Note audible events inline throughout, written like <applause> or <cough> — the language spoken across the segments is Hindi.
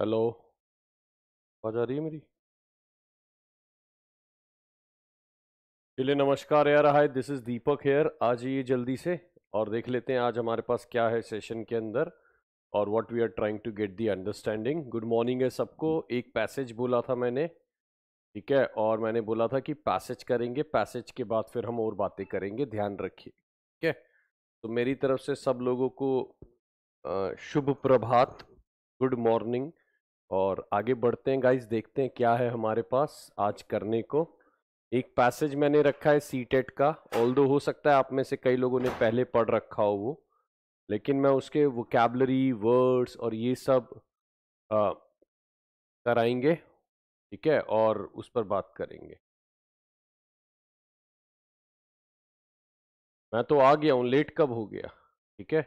हेलो आवाज़ आ रही है मेरी चलिए नमस्कार यार hi this is Deepak here आ जाइए जल्दी से और देख लेते हैं आज हमारे पास क्या है सेशन के अंदर और what we are trying to get the understanding good morning है सबको एक पैसेज बोला था मैंने ठीक है और मैंने बोला था कि पैसेज करेंगे पैसेज के बाद फिर हम और बातें करेंगे ध्यान रखिए ठीक है तो मेरी तरफ से सब लोगों को शुभ प्रभात गुड मॉर्निंग और आगे बढ़ते हैं गाइस देखते हैं क्या है हमारे पास आज करने को एक पैसेज मैंने रखा है सी टेट का ऑल हो सकता है आप में से कई लोगों ने पहले पढ़ रखा हो वो लेकिन मैं उसके वोकेबलरी वर्ड्स और ये सब आ, कराएंगे ठीक है और उस पर बात करेंगे मैं तो आ गया हूँ लेट कब हो गया ठीक है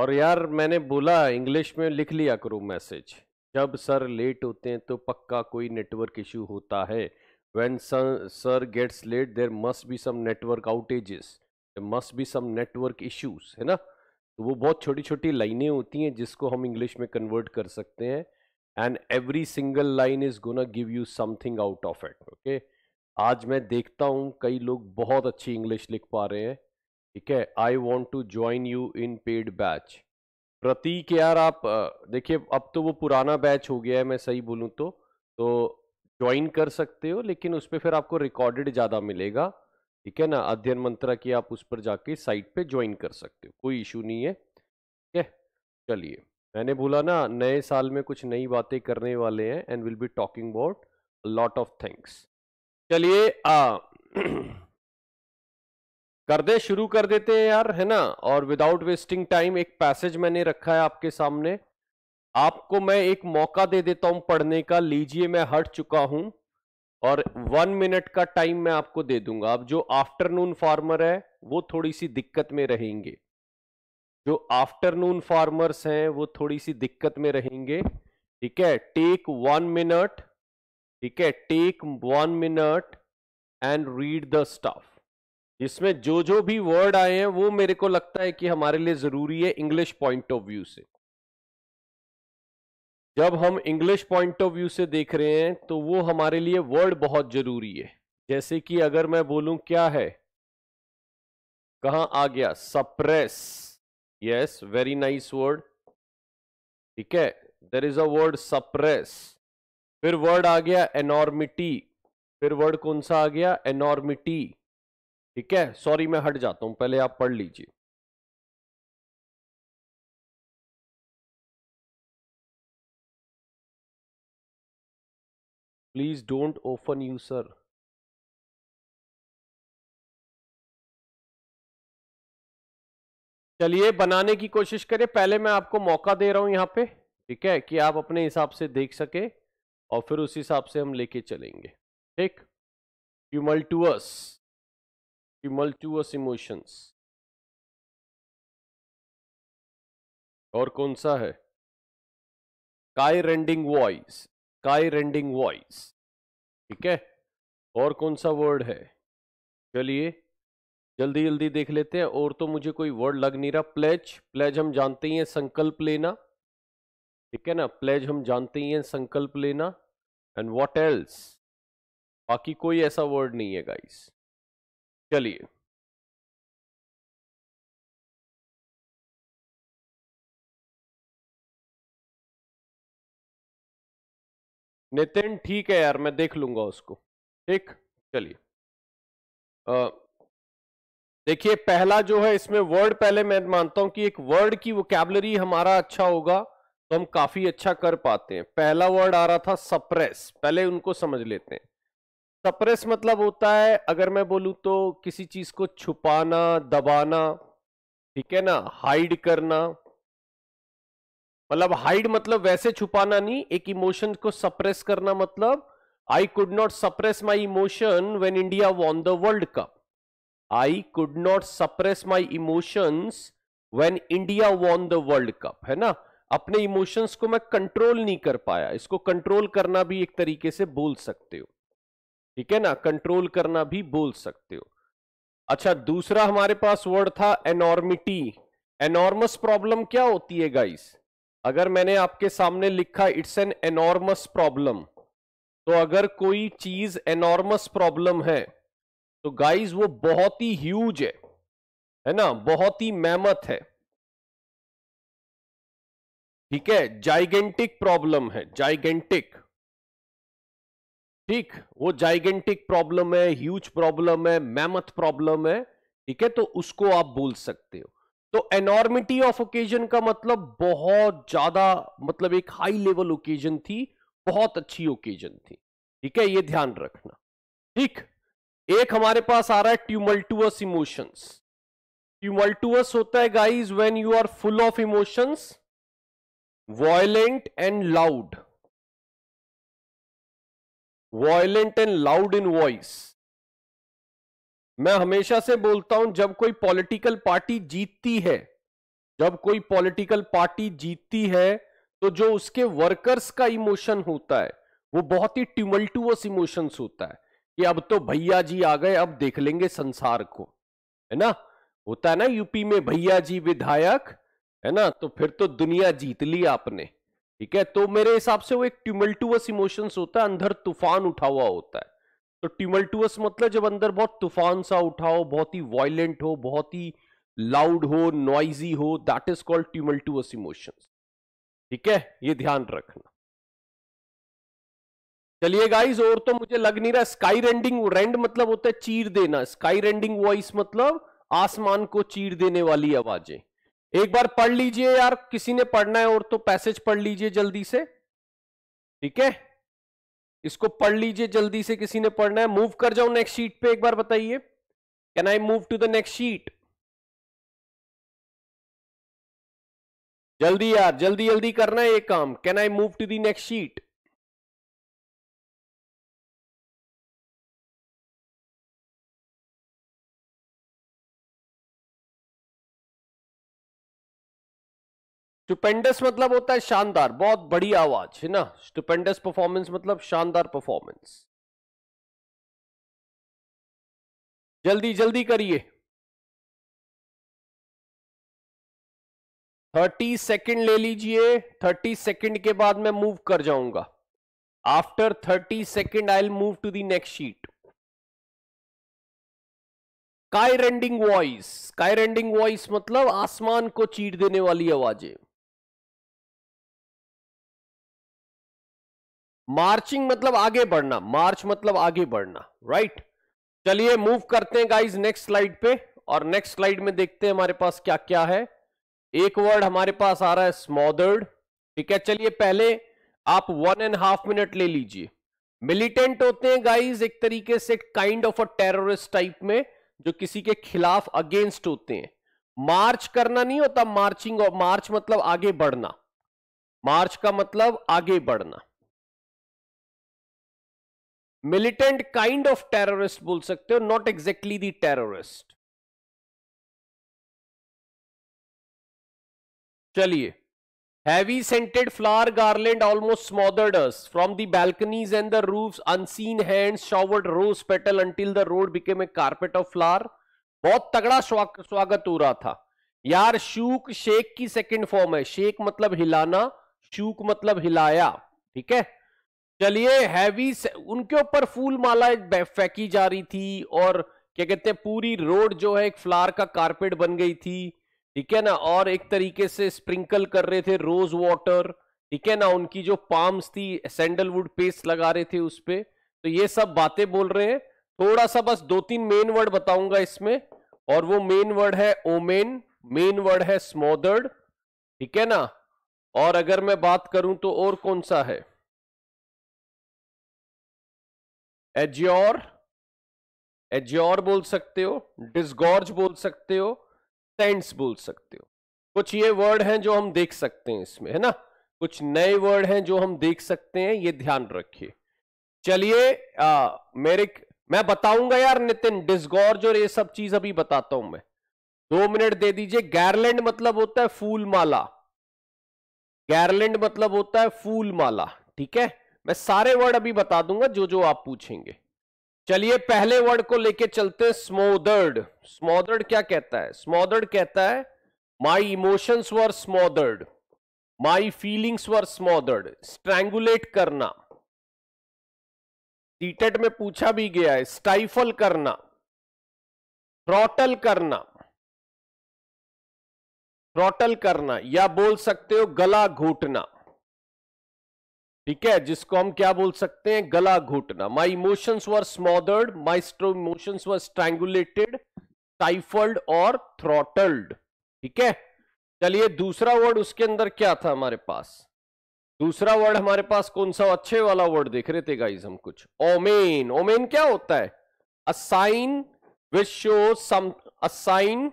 और यार मैंने बोला इंग्लिश में लिख लिया करो मैसेज जब सर लेट होते हैं तो पक्का कोई नेटवर्क इशू होता है when sir sir gets late there must be some network outages there must be some network issues है ना तो वो बहुत छोटी छोटी लाइनें होती हैं जिसको हम इंग्लिश में कन्वर्ट कर सकते हैं and every single line is gonna give you something out of it okay आज मैं देखता हूँ कई लोग बहुत अच्छी इंग्लिश लिख पा रहे हैं ठीक है I want to join you in paid batch Prateek यार आप देखिए अब तो वो पुराना बैच हो गया है मैं सही बोलूँ तो तो ज्वाइन कर सकते हो लेकिन उस पर फिर आपको रिकॉर्डेड ज़्यादा मिलेगा ठीक है ना अध्ययन मंत्रा की आप उस पर जाके साइट पे ज्वाइन कर सकते हो कोई इशू नहीं है ठीक है चलिए मैंने बोला ना नए साल में कुछ नई बातें करने वाले हैं and will be talking about lot of things चलिए <clears throat> कर दे शुरू कर देते हैं यार है ना और विदाउट वेस्टिंग टाइम एक पैसेज मैंने रखा है आपके सामने आपको मैं एक मौका दे देता हूं पढ़ने का लीजिए मैं हट चुका हूं और वन मिनट का टाइम मैं आपको दे दूंगा अब जो आफ्टरनून फार्मर है वो थोड़ी सी दिक्कत में रहेंगे जो आफ्टरनून फार्मर्स हैं वो थोड़ी सी दिक्कत में रहेंगे ठीक है टेक वन मिनट ठीक है take one minute and read the staff इसमें जो जो भी वर्ड आए हैं वो मेरे को लगता है कि हमारे लिए जरूरी है इंग्लिश पॉइंट ऑफ व्यू से जब हम इंग्लिश पॉइंट ऑफ व्यू से देख रहे हैं तो वो हमारे लिए वर्ड बहुत जरूरी है जैसे कि अगर मैं बोलूं क्या है कहा आ गया suppress yes very nice word ठीक है there is a word suppress फिर वर्ड आ गया एनॉर्मिटी फिर वर्ड कौन सा आ गया एनॉर्मिटी ठीक है सॉरी मैं हट जाता हूं पहले आप पढ़ लीजिए please don't open you sir चलिए बनाने की कोशिश करें पहले मैं आपको मौका दे रहा हूं यहां पे ठीक है कि आप अपने हिसाब से देख सके और फिर उस हिसाब से हम लेके चलेंगे ठीक मल्टूअस tumultuous emotions और कौन सा है sky rending voice sky rending voice ठीक है और कौन सा वर्ड है चलिए जल्दी जल्दी देख लेते हैं और तो मुझे कोई वर्ड लग नहीं रहा प्लेज प्लेज हम जानते ही हैं संकल्प लेना ठीक है ना प्लेज हम जानते ही हैं संकल्प लेना एंड व्हाट एल्स बाकी कोई ऐसा वर्ड नहीं है गाइस चलिए नितिन ठीक है यार मैं देख लूंगा उसको ठीक चलिए देखिए पहला जो है इसमें वर्ड पहले मैं मानता हूं कि एक वर्ड की वोकैबलरी हमारा अच्छा होगा तो हम काफी अच्छा कर पाते हैं पहला वर्ड आ रहा था सप्रेस पहले उनको समझ लेते हैं सप्रेस मतलब होता है अगर मैं बोलूं तो किसी चीज को छुपाना दबाना ठीक है ना हाइड करना मतलब हाइड मतलब वैसे छुपाना नहीं एक इमोशन को सप्रेस करना मतलब I could not suppress my emotion when India won the world cup I could not suppress my emotions when India won the world cup है ना अपने इमोशंस को मैं कंट्रोल नहीं कर पाया इसको कंट्रोल करना भी एक तरीके से बोल सकते हो ठीक है ना कंट्रोल करना भी बोल सकते हो अच्छा दूसरा हमारे पास वर्ड था एनॉर्मिटी एनॉर्मस प्रॉब्लम क्या होती है गाइस अगर मैंने आपके सामने लिखा इट्स एन एनॉर्मस प्रॉब्लम तो अगर कोई चीज एनॉर्मस प्रॉब्लम है तो गाइस वो बहुत ही ह्यूज है है ना बहुत ही मेहमत है ठीक है जाइगेंटिक प्रॉब्लम है जाइगेंटिक ठीक वो जाइगेंटिक प्रॉब्लम है ह्यूज प्रॉब्लम है मैमथ प्रॉब्लम है ठीक है तो उसको आप बोल सकते हो तो एनॉर्मिटी ऑफ ओकेजन का मतलब बहुत ज्यादा मतलब एक हाई लेवल ओकेजन थी बहुत अच्छी ओकेजन थी ठीक है ये ध्यान रखना ठीक एक हमारे पास आ रहा है ट्यूमल्टुअस इमोशंस ट्यूमल्टुअस होता है guys when you are full of emotions violent and loud violent and loud in voice मैं हमेशा से बोलता हूं जब कोई पॉलिटिकल पार्टी जीतती है जब कोई पॉलिटिकल पार्टी जीतती है तो जो उसके वर्कर्स का इमोशन होता है वो बहुत ही ट्यूमल्टुअस इमोशंस होता है कि अब तो भैया जी आ गए अब देख लेंगे संसार को है ना होता है ना यूपी में भैया जी विधायक है ना तो फिर तो दुनिया जीत ली आपने ठीक है तो मेरे हिसाब से वो एक ट्यूमल्टुअस इमोशंस होता है अंदर तूफान उठा हुआ होता है तो ट्यूमल्टुअस मतलब जब अंदर बहुत तूफान सा उठा हो बहुत ही वॉयलेंट हो बहुत ही लाउड हो नॉइजी हो that is called tumultuous emotions ठीक है ये ध्यान रखना चलिए गाइज और तो मुझे लग नहीं रहा स्काई रेंडिंग रेंड मतलब होता है चीर देना स्काई रेंडिंग वॉइस मतलब आसमान को चीर देने वाली आवाजें एक बार पढ़ लीजिए यार किसी ने पढ़ना है और तो पैसेज पढ़ लीजिए जल्दी से ठीक है इसको पढ़ लीजिए जल्दी से किसी ने पढ़ना है मूव कर जाओ नेक्स्ट शीट पे एक बार बताइए can I move to the next sheet जल्दी यार जल्दी जल्दी करना है एक काम can I move to the next sheet stupendous मतलब होता है शानदार बहुत बड़ी आवाज है ना स्टुपेंडस परफॉर्मेंस मतलब शानदार परफॉर्मेंस जल्दी जल्दी करिए थर्टी सेकेंड ले लीजिए थर्टी सेकेंड के बाद मैं मूव कर जाऊंगा after thirty second I move to the next sheet sky rending voice sky rending voice मतलब आसमान को चीट देने वाली आवाजें मार्चिंग मतलब आगे बढ़ना मार्च मतलब आगे बढ़ना राइट चलिए मूव करते हैं गाइज नेक्स्ट स्लाइड पे और नेक्स्ट स्लाइड में देखते हैं हमारे पास क्या क्या है एक वर्ड हमारे पास आ रहा है स्मोदर्ड ठीक है चलिए पहले आप वन एंड हाफ मिनट ले लीजिए मिलिटेंट होते हैं गाइज एक तरीके से kind of a terrorist type में जो किसी के खिलाफ अगेंस्ट होते हैं मार्च करना नहीं होता मार्चिंग मार्च मतलब आगे बढ़ना मार्च का मतलब आगे बढ़ना मिलिटेंट काइंड ऑफ टेररिस्ट बोल सकते हो नॉट एग्जैक्टली दी टेररिस्ट चलिए heavy scented flower garland almost smothered us from the balconies and the roof unseen hand showered rose petal until the road became a carpet of flower बहुत तगड़ा स्वागत हो रहा था यार शूक शेक की सेकंड फॉर्म है शेक मतलब हिलाना शूक मतलब हिलाया ठीक है चलिए हैवी उनके ऊपर फूल माला फेंकी जा रही थी और क्या कहते हैं पूरी रोड जो है एक फ्लार का कारपेट बन गई थी ठीक है ना और एक तरीके से स्प्रिंकल कर रहे थे रोज वाटर ठीक है ना उनकी जो पाम्स थी सैंडलवुड पेस्ट लगा रहे थे उस पर तो ये सब बातें बोल रहे हैं थोड़ा सा बस दो तीन मेन वर्ड बताऊंगा इसमें और वो मेन वर्ड है ओमेन मेन वर्ड है स्मोदर्ड ठीक है ना और अगर मैं बात करूं तो और कौन सा है एज्योर एज्योर बोल सकते हो डिसगॉर्ज बोल सकते हो सेंट्स बोल सकते हो कुछ ये वर्ड हैं जो हम देख सकते हैं इसमें है ना कुछ नए वर्ड हैं जो हम देख सकते हैं ये ध्यान रखिए चलिए मेरे मैं बताऊंगा यार नितिन डिसगॉर्ज और ये सब चीज अभी बताता हूं मैं दो मिनट दे दीजिए गैरलैंड मतलब होता है फूलमाला गैरलैंड मतलब होता है फूलमाला ठीक है मैं सारे वर्ड अभी बता दूंगा जो जो आप पूछेंगे चलिए पहले वर्ड को लेके चलते हैं स्मोदर्ड स्मोदर्ड क्या कहता है स्मोदर्ड कहता है माई इमोशंस वर स्मोदर्ड माई फीलिंग्स वर स्मोदर्ड स्ट्रैंगुलेट करना टीटेट में पूछा भी गया है स्टाइफल करना थ्रॉटल करना थ्रॉटल करना या बोल सकते हो गला घोटना ठीक है जिसको हम क्या बोल सकते हैं गला घुटना my emotions were smothered my strong emotions were strangulated stifled और थ्रोटल्ड ठीक है चलिए दूसरा वर्ड उसके अंदर क्या था हमारे पास दूसरा वर्ड हमारे पास कौन सा अच्छे वाला वर्ड देख रहे थे गाइज हम कुछ ओमेन ओमेन क्या होता है असाइन साइन शो सम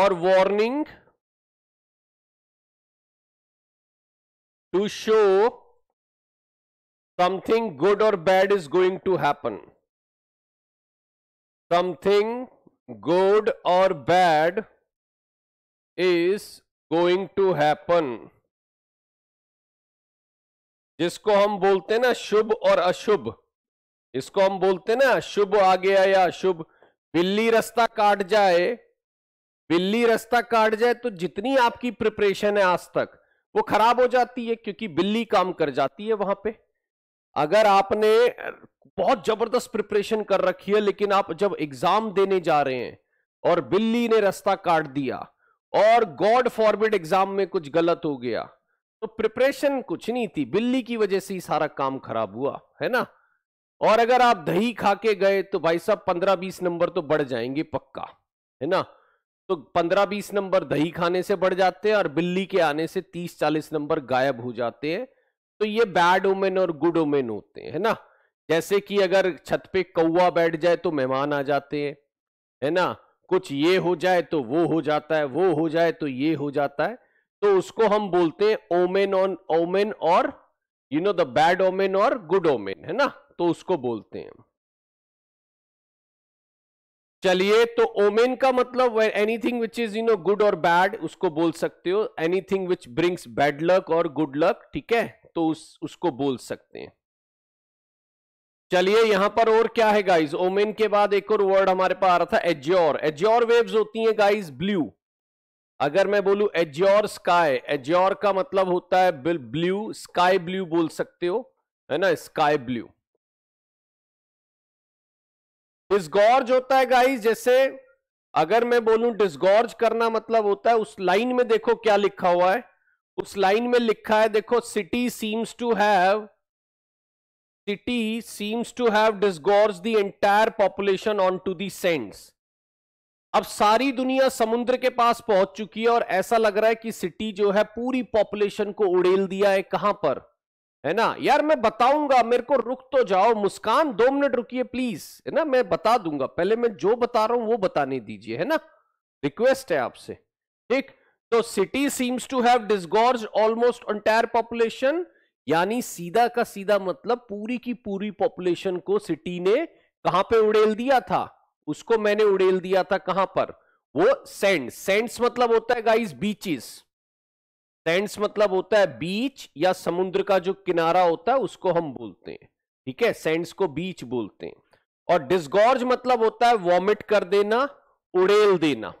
और warning to show something good or bad is going to happen. Something good or bad is going to happen. जिसको हम बोलते हैं ना शुभ और अशुभ इसको हम बोलते हैं ना शुभ आ गया या अशुभ बिल्ली रास्ता काट जाए बिल्ली रास्ता काट जाए तो जितनी आपकी प्रिपरेशन है आज तक वो खराब हो जाती है क्योंकि बिल्ली काम कर जाती है वहां पे अगर आपने बहुत जबरदस्त प्रिपरेशन कर रखी है लेकिन आप जब एग्जाम देने जा रहे हैं और बिल्ली ने रास्ता काट दिया और गॉड फॉरबिड एग्जाम में कुछ गलत हो गया तो प्रिपरेशन कुछ नहीं थी बिल्ली की वजह से ही सारा काम खराब हुआ है ना और अगर आप दही खा के गए तो भाई साहब पंद्रह बीस नंबर तो बढ़ जाएंगे पक्का है ना तो पंद्रह बीस नंबर दही खाने से बढ़ जाते हैं और बिल्ली के आने से तीस चालीस नंबर गायब हो जाते हैं तो ये बैड ओमेन और गुड ओमेन होते हैं है ना जैसे कि अगर छत पे कौआ बैठ जाए तो मेहमान आ जाते हैं है ना कुछ ये हो जाए तो वो हो जाता है वो हो जाए तो ये हो जाता है तो उसको हम बोलते हैं ओमेन ऑन ओमेन और you know the bad omen और गुड ओमेन है ना तो उसको बोलते हैं चलिए तो ओमेन का मतलब anything which is you know good और बैड उसको बोल सकते हो anything which brings bad luck और गुड लक ठीक है तो उस उसको बोल सकते हैं चलिए यहां पर और क्या है गाइस ओमेन के बाद एक और वर्ड हमारे पास आ रहा था एज्योर एज्योर वेव्स होती हैं गाइस ब्लू अगर मैं बोलूं एज्योर स्काई एज्योर का मतलब होता है ब्लू स्काई ब्लू बोल सकते हो है ना स्काई ब्लू डिस्गॉर्ज होता है गाइस जैसे अगर मैं बोलूं डिस्गॉर्ज करना मतलब होता है उस लाइन में देखो क्या लिखा हुआ है उस लाइन में लिखा है देखो city seems to have city seems to have disgorged the population on to the sands अब सारी दुनिया समुद्र के पास पहुंच चुकी है और ऐसा लग रहा है कि सिटी जो है पूरी पॉपुलेशन को उड़ेल दिया है कहां पर है ना यार मैं बताऊंगा मेरे को रुक तो जाओ मुस्कान दो मिनट रुकिए प्लीज है ना मैं बता दूंगा पहले मैं जो बता रहा हूं वो बताने दीजिए है ना रिक्वेस्ट है आपसे ठीक तो city seems to have disgorge almost entire population यानी सीधा का सीधा मतलब पूरी की पूरी पॉपुलेशन को सिटी ने कहां पे उड़ेल दिया था उसको मैंने उड़ेल दिया था कहां पर वो सेंड सेंड्स मतलब होता है गाइस बीचेस सैंड्स मतलब होता है बीच या समुद्र का जो किनारा होता है उसको हम बोलते हैं ठीक है सैंड्स को बीच बोलते हैं और डिस्गॉर्ज मतलब होता है वॉमिट कर देना उड़ेल देना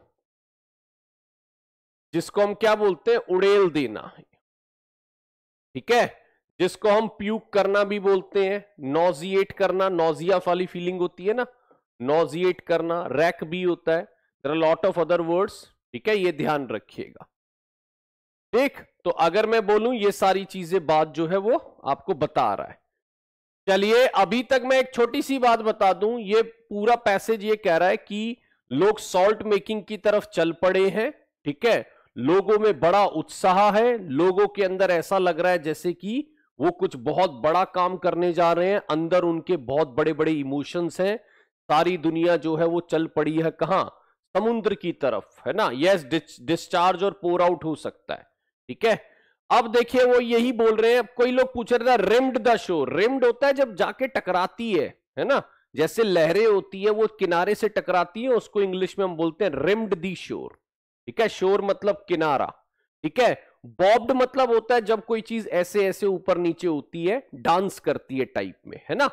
जिसको हम क्या बोलते हैं उड़ेल देना ठीक है जिसको हम प्यूक करना भी बोलते हैं नोजिएट करना नोजिया वाली फीलिंग होती है ना नोजिएट करना रैक भी होता है there lot of other words ठीक है ये ध्यान रखिएगा देख तो अगर मैं बोलूं ये सारी चीजें बात जो है वो आपको बता रहा है चलिए अभी तक मैं एक छोटी सी बात बता दूं ये पूरा पैसेज ये कह रहा है कि लोग सॉल्ट मेकिंग की तरफ चल पड़े हैं ठीक है लोगों में बड़ा उत्साह है लोगों के अंदर ऐसा लग रहा है जैसे कि वो कुछ बहुत बड़ा काम करने जा रहे हैं अंदर उनके बहुत बड़े बड़े इमोशंस हैं सारी दुनिया जो है वो चल पड़ी है कहां समुद्र की तरफ है ना यस डिस्चार्ज और पोर आउट हो सकता है ठीक है अब देखिए वो यही बोल रहे हैं अब कोई लोग पूछ रहे थे रिम्ड द शो रिम्ड होता है जब जाके टकराती है है ना जैसे लहरें होती है वो किनारे से टकराती है उसको इंग्लिश में हम बोलते हैं रिम्ड दी शोर ठीक है शोर मतलब किनारा ठीक है बॉब्ड मतलब होता है जब कोई चीज ऐसे ऐसे ऊपर नीचे होती है डांस करती है टाइप में है ना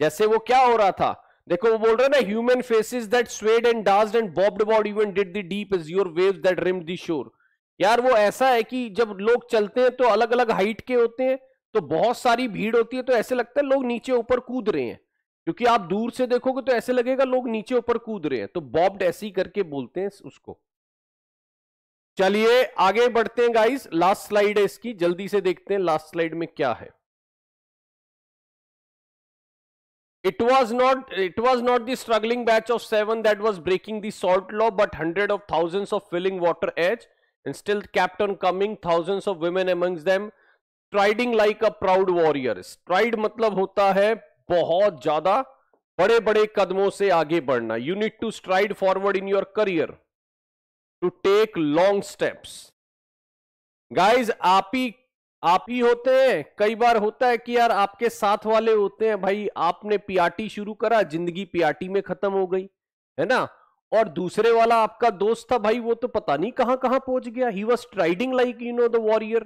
जैसे वो क्या हो रहा था देखो वो बोल रहे ना human faces that swayed and danced and bobbed body even did the deep azure waves that rimmed the shore यार वो ऐसा है कि जब लोग चलते हैं तो अलग अलग हाइट के होते हैं तो बहुत सारी भीड़ होती है तो ऐसे लगता है लोग नीचे ऊपर कूद रहे हैं क्योंकि आप दूर से देखोगे तो ऐसे लगेगा लोग नीचे ऊपर कूद रहे हैं तो बॉब्ड ऐसी करके बोलते हैं उसको चलिए आगे बढ़ते हैं गाइस लास्ट स्लाइड है इसकी जल्दी से देखते हैं लास्ट स्लाइड में क्या है it was not it was not the struggling batch of seven that was breaking the salt law but hundred of thousands of filling water edge and still kept on coming thousands of women amongst them striding like a proud warrior stride matlab hota hai बहुत ज्यादा बड़े बड़े कदमों से आगे बढ़ना you need to stride forward in your career to take long steps guys आप ही आप ही होते हैं कई बार होता है कि यार आपके साथ वाले होते हैं भाई आपने पीआरटी शुरू करा जिंदगी पीआरटी में खत्म हो गई है ना और दूसरे वाला आपका दोस्त था भाई वो तो पता नहीं कहां कहां पहुंच गया he was striding like you know the warrior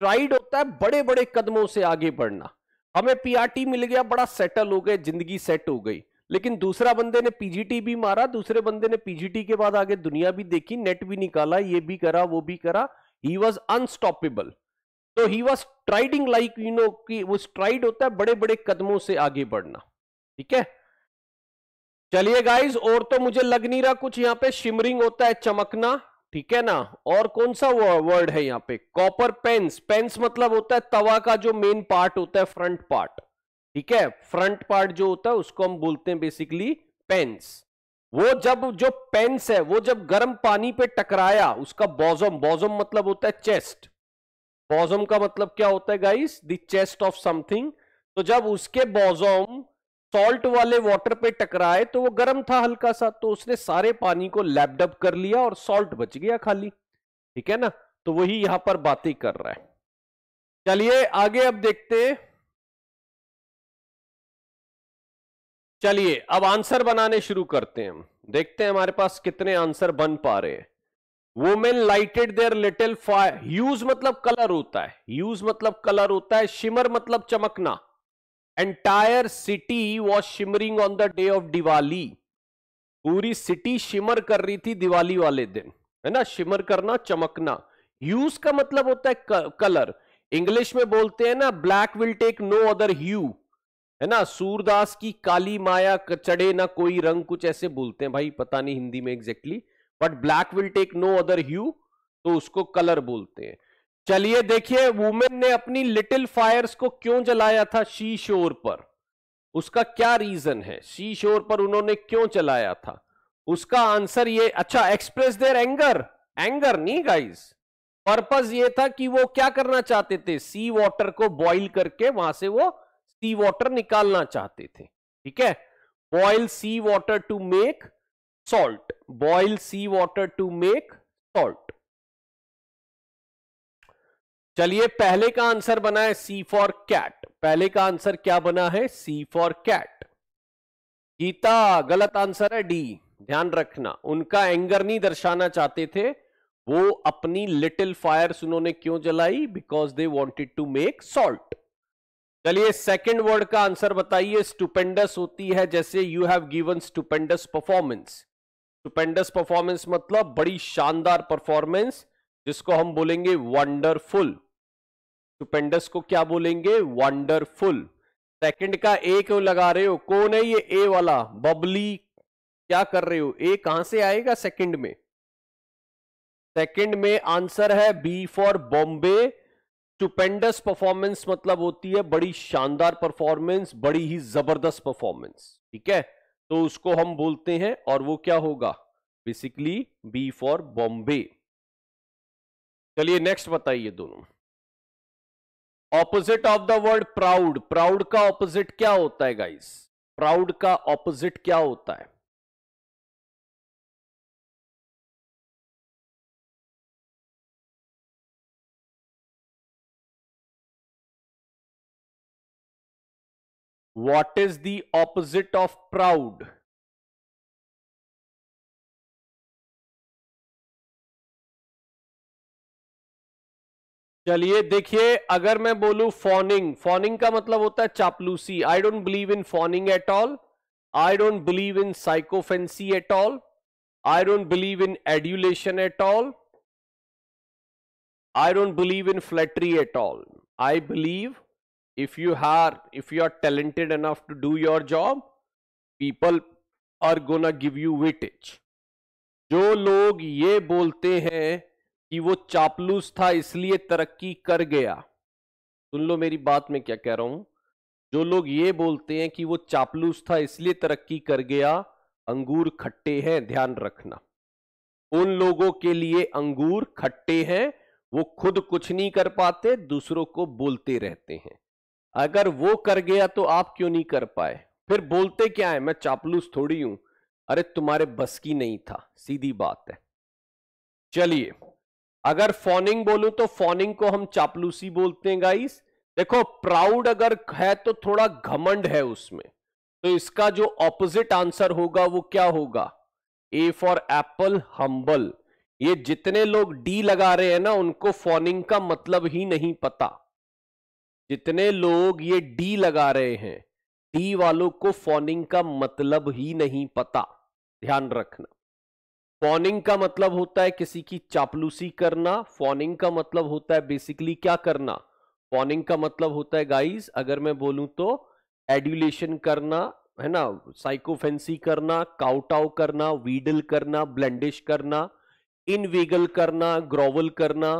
stride होता है बड़े बड़े कदमों से आगे बढ़ना हमें पीआरटी मिल गया बड़ा सेटल हो गए जिंदगी सेट हो गई लेकिन दूसरा बंदे ने पीजीटी भी मारा दूसरे बंदे ने पीजीटी के बाद आगे दुनिया भी देखी नेट भी निकाला ये भी करा वो भी करा ही वॉज अनस्टॉपेबल तो he was striding like you know कि वो स्ट्राइड होता है बड़े बड़े कदमों से आगे बढ़ना ठीक है चलिए गाइज और तो मुझे लग नहीं रहा कुछ यहाँ पे शिमरिंग होता है चमकना ठीक है ना और कौन सा वर्ड है यहाँ पे कॉपर पेंस पेंस मतलब होता है तवा का जो मेन पार्ट होता है फ्रंट पार्ट ठीक है फ्रंट पार्ट जो होता है उसको हम बोलते हैं बेसिकली पेंस वो जब जो पेंस है वो जब गर्म पानी पे टकराया उसका बॉजम बॉजम मतलब होता है चेस्ट बॉजम का मतलब क्या होता है guys the chest of something तो जब उसके बॉजम सॉल्ट वाले वाटर पे टकराए तो वो गर्म था हल्का सा तो उसने सारे पानी को लैपडप कर लिया और सॉल्ट बच गया खाली ठीक है ना तो वही यहां पर बातें कर रहा है चलिए आगे अब देखते चलिए अब आंसर बनाने शुरू करते हैं हम देखते हैं हमारे पास कितने आंसर बन पा रहे हैं women lighted their little fire hues मतलब कलर होता है ह्यूज मतलब कलर होता है शिमर मतलब चमकना entire city was shimmering on the day of Diwali पूरी सिटी शिमर कर रही थी दिवाली वाले दिन है ना शिमर करना चमकना ह्यूज का मतलब होता है कलर इंग्लिश में बोलते हैं ना black will take no other hue है ना सूरदास की काली माया चढ़े ना कोई रंग कुछ ऐसे बोलते हैं भाई पता नहीं हिंदी में exactly but black will take no other hue तो उसको कलर बोलते हैं चलिए देखिए वुमेन ने अपनी लिटिल फायर्स को क्यों जलाया था शी शोर पर उसका क्या रीजन है शी शोर पर उन्होंने क्यों चलाया था उसका आंसर ये अच्छा एक्सप्रेस देर एंगर एंगर नहीं गाइस पर्पज ये था कि वो क्या करना चाहते थे सी वाटर को बॉइल करके वहां से वो सी वाटर निकालना चाहते थे ठीक है boil sea water to make salt boil sea water to make salt चलिए पहले का आंसर बना है सी फॉर कैट पहले का आंसर क्या बना है सी फॉर कैट गीता गलत आंसर है डी ध्यान रखना उनका एंगर नहीं दर्शाना चाहते थे वो अपनी लिटिल फायर उन्होंने क्यों जलाई because they wanted to make salt चलिए सेकेंड वर्ड का आंसर बताइए स्टूपेंडस होती है जैसे you have given stupendous performance stupendous performance मतलब बड़ी शानदार परफॉर्मेंस जिसको हम बोलेंगे वंडरफुल स्टुपेंडस को क्या बोलेंगे वंडरफुल सेकंड का ए क्यों लगा रहे हो कौन है ये ए वाला बबली क्या कर रहे हो ए कहां से आएगा सेकंड में सेकंड में आंसर है B for Bombay stupendous performance मतलब होती है बड़ी शानदार परफॉर्मेंस बड़ी ही जबरदस्त परफॉर्मेंस ठीक है तो उसको हम बोलते हैं और वो क्या होगा बेसिकली बी फॉर बॉम्बे चलिए नेक्स्ट बताइए दोनों opposite of the word proud proud का ऑपोजिट क्या होता है गाइस प्राउड का ऑपोजिट क्या होता है what is the opposite of proud चलिए देखिए अगर मैं बोलू फॉनिंग फॉनिंग का मतलब होता है चापलूसी I don't believe in fawning at all I don't believe in sycophancy at all I don't believe in adulation at all I don't believe in flattery at all I believe you you if you are talented enough to do your job people are gonna give you with each जो लोग ये बोलते हैं कि वो चापलूस था इसलिए तरक्की कर गया सुन लो मेरी बात में क्या कह रहा हूं जो लोग ये बोलते हैं कि वो चापलूस था इसलिए तरक्की कर गया अंगूर खट्टे हैं ध्यान रखना उन लोगों के लिए अंगूर खट्टे हैं वो खुद कुछ नहीं कर पाते दूसरों को बोलते रहते हैं अगर वो कर गया तो आप क्यों नहीं कर पाए फिर बोलते क्या है मैं चापलूस थोड़ी हूं अरे तुम्हारे बस की नहीं था सीधी बात है चलिए अगर फॉनिंग बोलूं तो फॉनिंग को हम चापलूसी बोलते हैं गाइस देखो प्राउड अगर है तो थोड़ा घमंड है उसमें तो इसका जो ऑपोजिट आंसर होगा वो क्या होगा ए फॉर एप्पल हम्बल ये जितने लोग डी लगा रहे हैं ना उनको फॉनिंग का मतलब ही नहीं पता जितने लोग ये डी लगा रहे हैं डी वालों को फॉनिंग का मतलब ही नहीं पता ध्यान रखना फॉनिंग का मतलब होता है किसी की चापलूसी करना फॉनिंग का मतलब होता है बेसिकली क्या करना फॉनिंग का मतलब होता है गाइस अगर मैं बोलूं तो एड्यूलेशन करना है ना साइकोफेंसी करना काउटाउ करना वीडल करना ब्लेंडिश करना इनवेगल करना ग्रोवल करना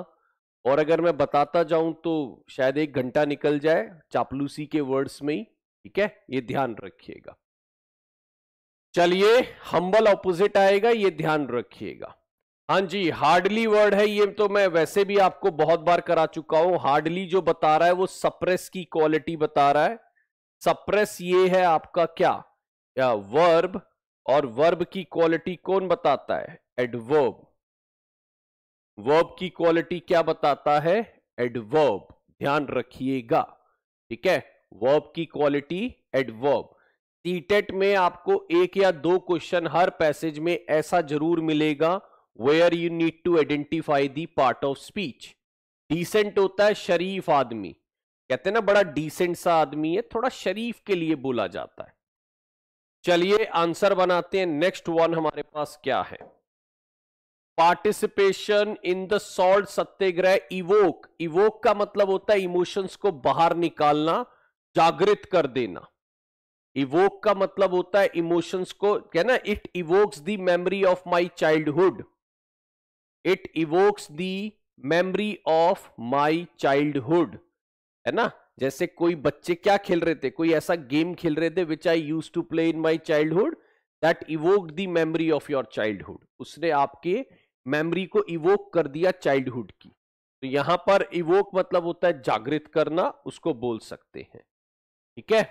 और अगर मैं बताता जाऊं तो शायद एक घंटा निकल जाए चापलूसी के वर्ड्स में ही ठीक है ये ध्यान रखिएगा चलिए हम्बल ऑपोजिट आएगा ये ध्यान रखिएगा हाँ जी हार्डली वर्ड है ये तो मैं वैसे भी आपको बहुत बार करा चुका हूं हार्डली जो बता रहा है वो सप्रेस की क्वालिटी बता रहा है सप्रेस ये है आपका क्या या वर्ब और वर्ब की क्वालिटी कौन बताता है एडवर्ब वर्ब की क्वालिटी क्या बताता है एडवर्ब ध्यान रखिएगा ठीक है वर्ब की क्वालिटी एडवर्ब टीटेट e में आपको एक या दो क्वेश्चन हर पैसेज में ऐसा जरूर मिलेगा where you need to identify the part of speech decent होता है शरीफ आदमी कहते हैं ना बड़ा डिसेंट सा आदमी है थोड़ा शरीफ के लिए बोला जाता है चलिए आंसर बनाते हैं नेक्स्ट वन हमारे पास क्या है participation in the salt satyagraha evoke evoke का मतलब होता है इमोशंस को बाहर निकालना जागृत कर देना इवोक का मतलब होता है इमोशंस को क्या ना it evokes the memory of my childhood it evokes the memory of my childhood है ना जैसे कोई बच्चे क्या खेल रहे थे कोई ऐसा गेम खेल रहे थे which I use to play in my childhood that evoke the memory of your childhood उसने आपके मेमोरी को इवोक कर दिया चाइल्डहुड की तो यहां पर इवोक मतलब होता है जागृत करना उसको बोल सकते हैं ठीक है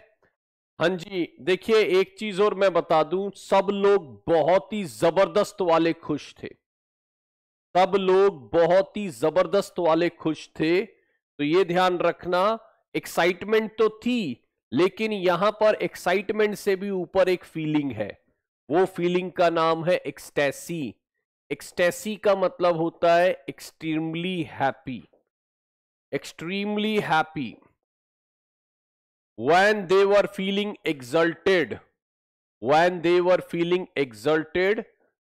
हाँ जी देखिए एक चीज और मैं बता दूं सब लोग बहुत ही जबरदस्त वाले खुश थे सब लोग बहुत ही जबरदस्त वाले खुश थे तो ये ध्यान रखना एक्साइटमेंट तो थी लेकिन यहां पर एक्साइटमेंट से भी ऊपर एक फीलिंग है वो फीलिंग का नाम है एक्सटेसी एक्सटेसी का मतलब होता है extremely happy extremely happy when they were feeling exalted when they were feeling exalted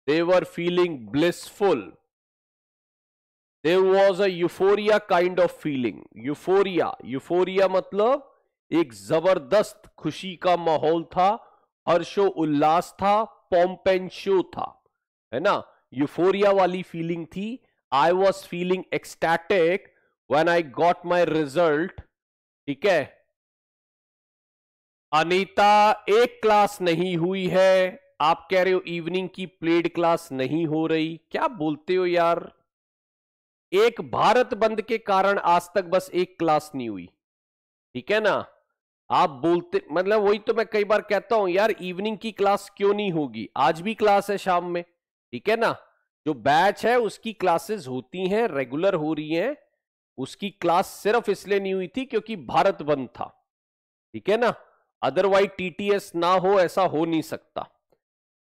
they were feeling blissful there was a euphoria kind of feeling euphoria euphoria मतलब एक जबरदस्त खुशी का माहौल था हर्षो उल्लास था पॉम्पेन शो था है ना euphoria वाली feeling थी i was feeling ecstatic when i got my result ठीक है अनीता एक क्लास नहीं हुई है आप कह रहे हो इवनिंग की प्लेड क्लास नहीं हो रही क्या बोलते हो यार एक भारत बंद के कारण आज तक बस एक क्लास नहीं हुई ठीक है ना आप बोलते मतलब वही तो मैं कई बार कहता हूं यार इवनिंग की क्लास क्यों नहीं होगी आज भी क्लास है शाम में ठीक है ना जो बैच है उसकी क्लासेस होती हैं रेगुलर हो रही हैं उसकी क्लास सिर्फ इसलिए नहीं हुई थी क्योंकि भारत बंद था ठीक है ना अदरवाइज टीटीएस ना हो ऐसा हो नहीं सकता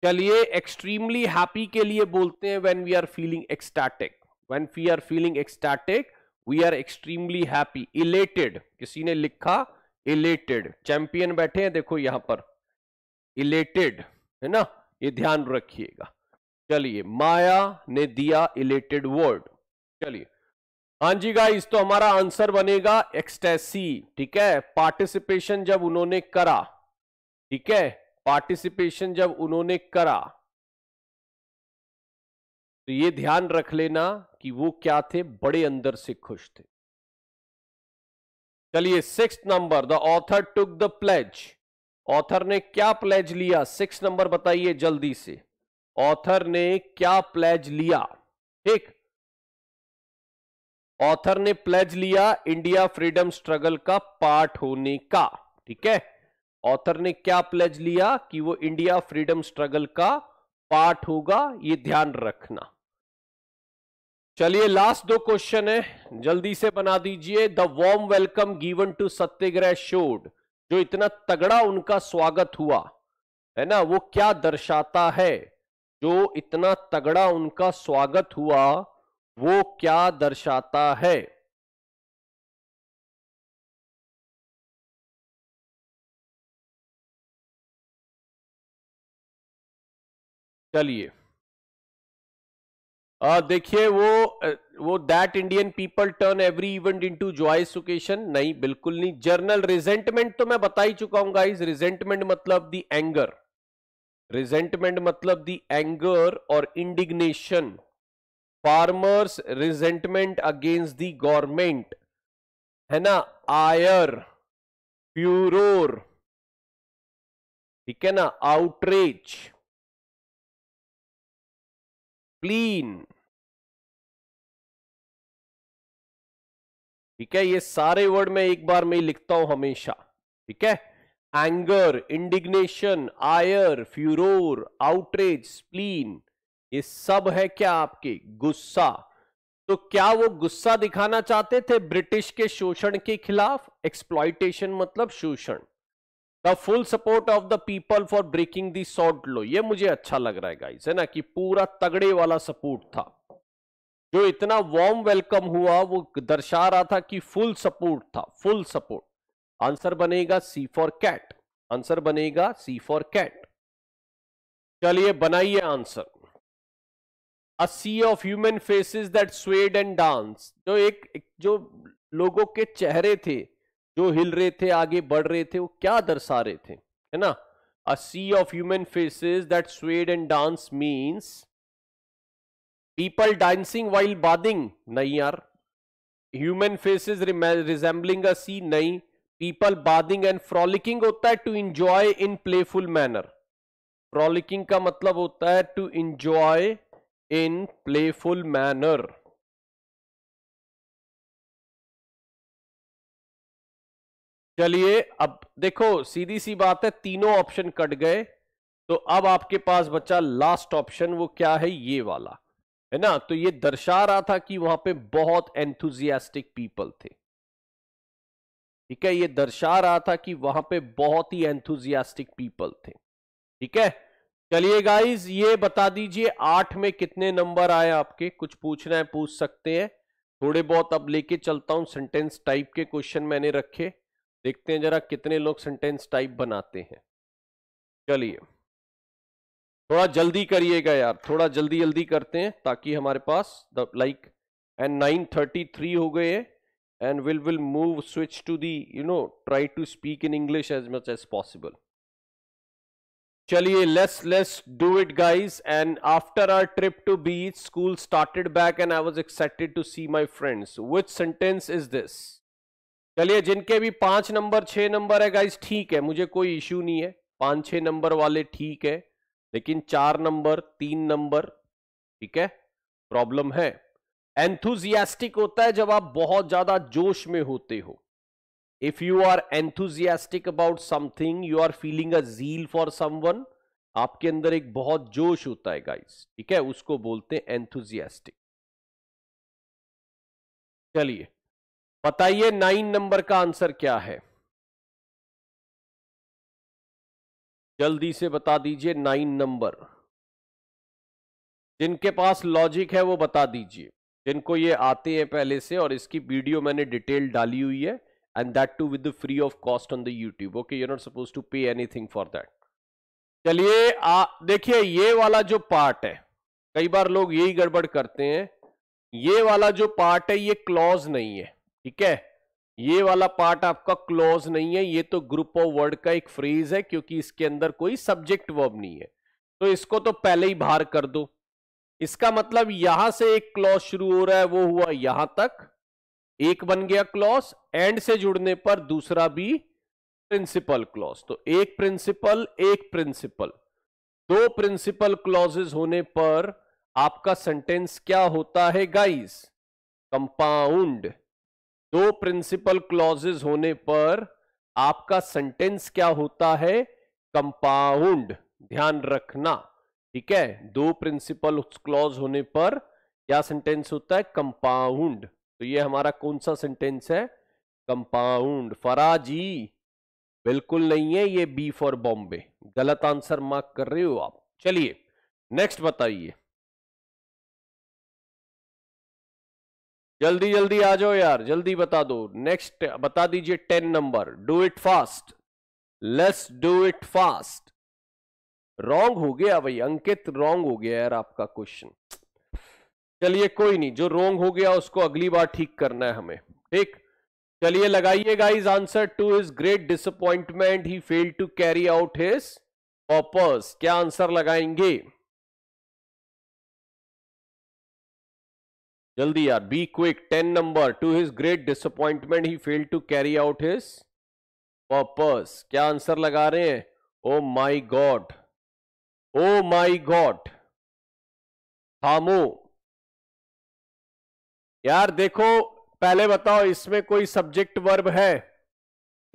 चलिए एक्सट्रीमली हैप्पी के लिए बोलते हैं when we are feeling ecstatic when we are feeling ecstatic we are extremely happy elated किसी ने लिखा इलेटेड चैंपियन बैठे हैं देखो यहां पर इलेटेड है ना ये ध्यान रखिएगा चलिए माया ने दिया इलेटेड वर्ड चलिए हाँ जी गाइस तो हमारा आंसर बनेगा एक्सटेसी ठीक है पार्टिसिपेशन जब उन्होंने करा ठीक है पार्टिसिपेशन जब उन्होंने करा तो ये ध्यान रख लेना कि वो क्या थे बड़े अंदर से खुश थे चलिए six number the author took the pledge author ने क्या प्लेज लिया सिक्स नंबर बताइए जल्दी से ऑथर ने क्या प्लेज लिया ठीक ऑथर ने प्लेज लिया इंडिया फ्रीडम स्ट्रगल का पार्ट होने का ठीक है ऑथर ने क्या प्लेज लिया कि वो इंडिया फ्रीडम स्ट्रगल का पार्ट होगा ये ध्यान रखना चलिए लास्ट दो क्वेश्चन है जल्दी से बना दीजिए the warm welcome given to satyagraha showed जो इतना तगड़ा उनका स्वागत हुआ है ना वो क्या दर्शाता है जो इतना तगड़ा उनका स्वागत हुआ वो क्या दर्शाता है चलिए देखिए वो वो that Indian people turn every event into joyous occasion नहीं बिल्कुल नहीं जर्नल रिजेंटमेंट तो मैं बता ही चुका हूं गाइस रिजेंटमेंट मतलब दी एंगर रिजेंटमेंट मतलब दी एंगर और indignation farmers resentment against the government है ना आयर प्यूरोर ठीक है ना आउटरीच प्लीन ठीक है ये सारे वर्ड मैं एक बार में लिखता हूं हमेशा ठीक है anger indignation ire furore outrage spleen ये सब है क्या आपकी गुस्सा तो क्या वो गुस्सा दिखाना चाहते थे ब्रिटिश के शोषण के खिलाफ एक्सप्लॉइटेशन मतलब शोषण the full support of the people for breaking the salt law ये मुझे अच्छा लग रहा है गाइस है ना कि पूरा तगड़े वाला सपोर्ट था जो इतना वार्म वेलकम हुआ वो दर्शा रहा था कि फुल सपोर्ट था फुल सपोर्ट आंसर बनेगा सी फॉर कैट आंसर बनेगा सी फॉर कैट चलिए बनाइए answer a sea of human faces that swayed and dance जो एक जो लोगों के चेहरे थे जो हिल रहे थे आगे बढ़ रहे थे वो क्या दर्शा रहे थे है ना a sea of human faces that swayed and dance means people dancing while bathing नहीं यार human faces resembling a sea नहीं पीपल बादिंग एंड फ्रॉलिकिंग होता है to enjoy in playful manner frolicking का मतलब होता है to enjoy in playful manner चलिए अब देखो सीधी सी बात है तीनों ऑप्शन कट गए तो अब आपके पास बचा लास्ट ऑप्शन वो क्या है ये वाला है ना तो ये दर्शा रहा था कि वहां पे बहुत एंथुजियास्टिक पीपल थे ठीक है ये दर्शा रहा था कि वहां पे बहुत ही एंथुजियास्टिक पीपल थे ठीक है चलिए गाइज ये बता दीजिए आठ में कितने नंबर आए आपके कुछ पूछना है पूछ सकते हैं थोड़े बहुत अब लेके चलता हूँ सेंटेंस टाइप के क्वेश्चन मैंने रखे देखते हैं जरा कितने लोग सेंटेंस टाइप बनाते हैं चलिए थोड़ा जल्दी करिएगा यार थोड़ा जल्दी जल्दी करते हैं ताकि हमारे पास like and nine thirty three हो गए and will will move switch to the you know try to speak in English as much as possible चलिए let's let's do it guys and after our trip to beach school started back and I was excited to see my friends which sentence is this चलिए जिनके भी पांच नंबर छह नंबर है गाइस ठीक है मुझे कोई इश्यू नहीं है पांच छह नंबर वाले ठीक है लेकिन चार नंबर तीन नंबर ठीक है प्रॉब्लम है एंथुजियास्टिक होता है जब आप बहुत ज्यादा जोश में होते हो if you are enthusiastic about something you are feeling a zeal for someone आपके अंदर एक बहुत जोश होता है गाइस ठीक है उसको बोलते हैं एंथुजियास्टिक चलिए बताइए नाइन नंबर का आंसर क्या है जल्दी से बता दीजिए नाइन नंबर जिनके पास लॉजिक है वो बता दीजिए जिनको ये आते हैं पहले से और इसकी वीडियो मैंने डिटेल डाली हुई है and that too with the free of cost on the YouTube. Okay, you're not supposed to pay anything for that. चलिए देखिए ये वाला जो पार्ट है कई बार लोग यही गड़बड़ करते हैं ये वाला जो पार्ट है ये क्लॉज नहीं है ठीक है ये वाला पार्ट आपका क्लॉज नहीं है ये तो ग्रुप ऑफ वर्ड का एक फ्रेज है क्योंकि इसके अंदर कोई सब्जेक्ट वर्ब नहीं है तो इसको तो पहले ही बाहर कर दो इसका मतलब यहां से एक क्लॉज शुरू हो रहा है वो हुआ यहां तक एक बन गया क्लॉस एंड से जुड़ने पर दूसरा भी प्रिंसिपल क्लॉज तो एक प्रिंसिपल एक प्रिंसिपल दो प्रिंसिपल क्लॉजेस होने पर आपका सेंटेंस क्या होता है गाइस कंपाउंड दो प्रिंसिपल क्लॉजेज होने पर आपका सेंटेंस क्या होता है कंपाउंड ध्यान रखना ठीक है दो प्रिंसिपल क्लॉज होने पर क्या सेंटेंस होता है कंपाउंड तो ये हमारा कौन सा सेंटेंस है कंपाउंड फराजी बिल्कुल नहीं है ये बी फॉर बॉम्बे गलत आंसर मार्क कर रहे हो आप चलिए नेक्स्ट बताइए जल्दी जल्दी आ जाओ यार जल्दी बता दो नेक्स्ट बता दीजिए ten number do it fast let's do it fast wrong हो गया भाई अंकित रॉन्ग हो गया यार आपका क्वेश्चन चलिए कोई नहीं जो रोंग हो गया उसको अगली बार ठीक करना है हमें ठीक चलिए लगाइए guys answer to is great disappointment he fail to carry out his purpose क्या आंसर लगाएंगे जल्दी यार be quick ten number to his great disappointment he fail to carry out his purpose क्या आंसर लगा रहे हैं ओ माई गॉड ओ माई गॉड थामो यार देखो पहले बताओ इसमें कोई सब्जेक्ट वर्ब है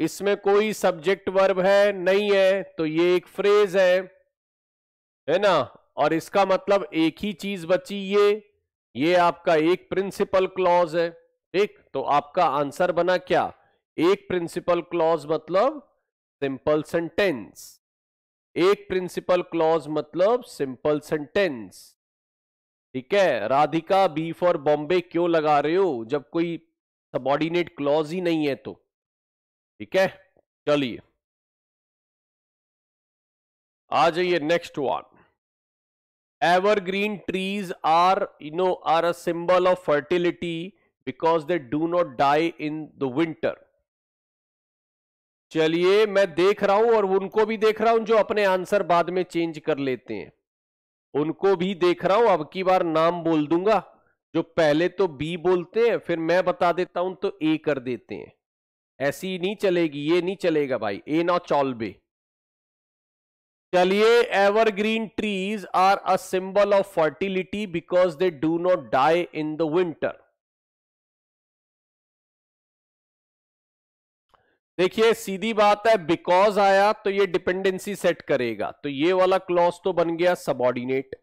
इसमें कोई सब्जेक्ट वर्ब है नहीं है तो ये एक फ्रेज है है ना और इसका मतलब एक ही चीज बची ये ये आपका एक प्रिंसिपल क्लॉज है ठीक तो आपका आंसर बना क्या एक प्रिंसिपल क्लॉज मतलब सिंपल सेंटेंस एक प्रिंसिपल क्लॉज मतलब सिंपल सेंटेंस ठीक है राधिका बी फॉर बॉम्बे क्यों लगा रहे हो जब कोई सबॉर्डिनेट क्लॉज ही नहीं है तो ठीक है चलिए आ जाइए next one evergreen trees are you know are a symbol of fertility because they do not die in the winter चलिए मैं देख रहा हूं और उनको भी देख रहा हूं जो अपने आंसर बाद में चेंज कर लेते हैं उनको भी देख रहा हूं अब की बार नाम बोल दूंगा जो पहले तो बी बोलते हैं फिर मैं बता देता हूं तो ए कर देते हैं ऐसी नहीं चलेगी ये नहीं चलेगा भाई ए नॉ बे चलिए evergreen trees are a symbol of fertility because they do not die in the winter देखिए सीधी बात है बिकॉज आया तो ये डिपेंडेंसी सेट करेगा तो ये वाला क्लॉज तो बन गया सबॉर्डिनेट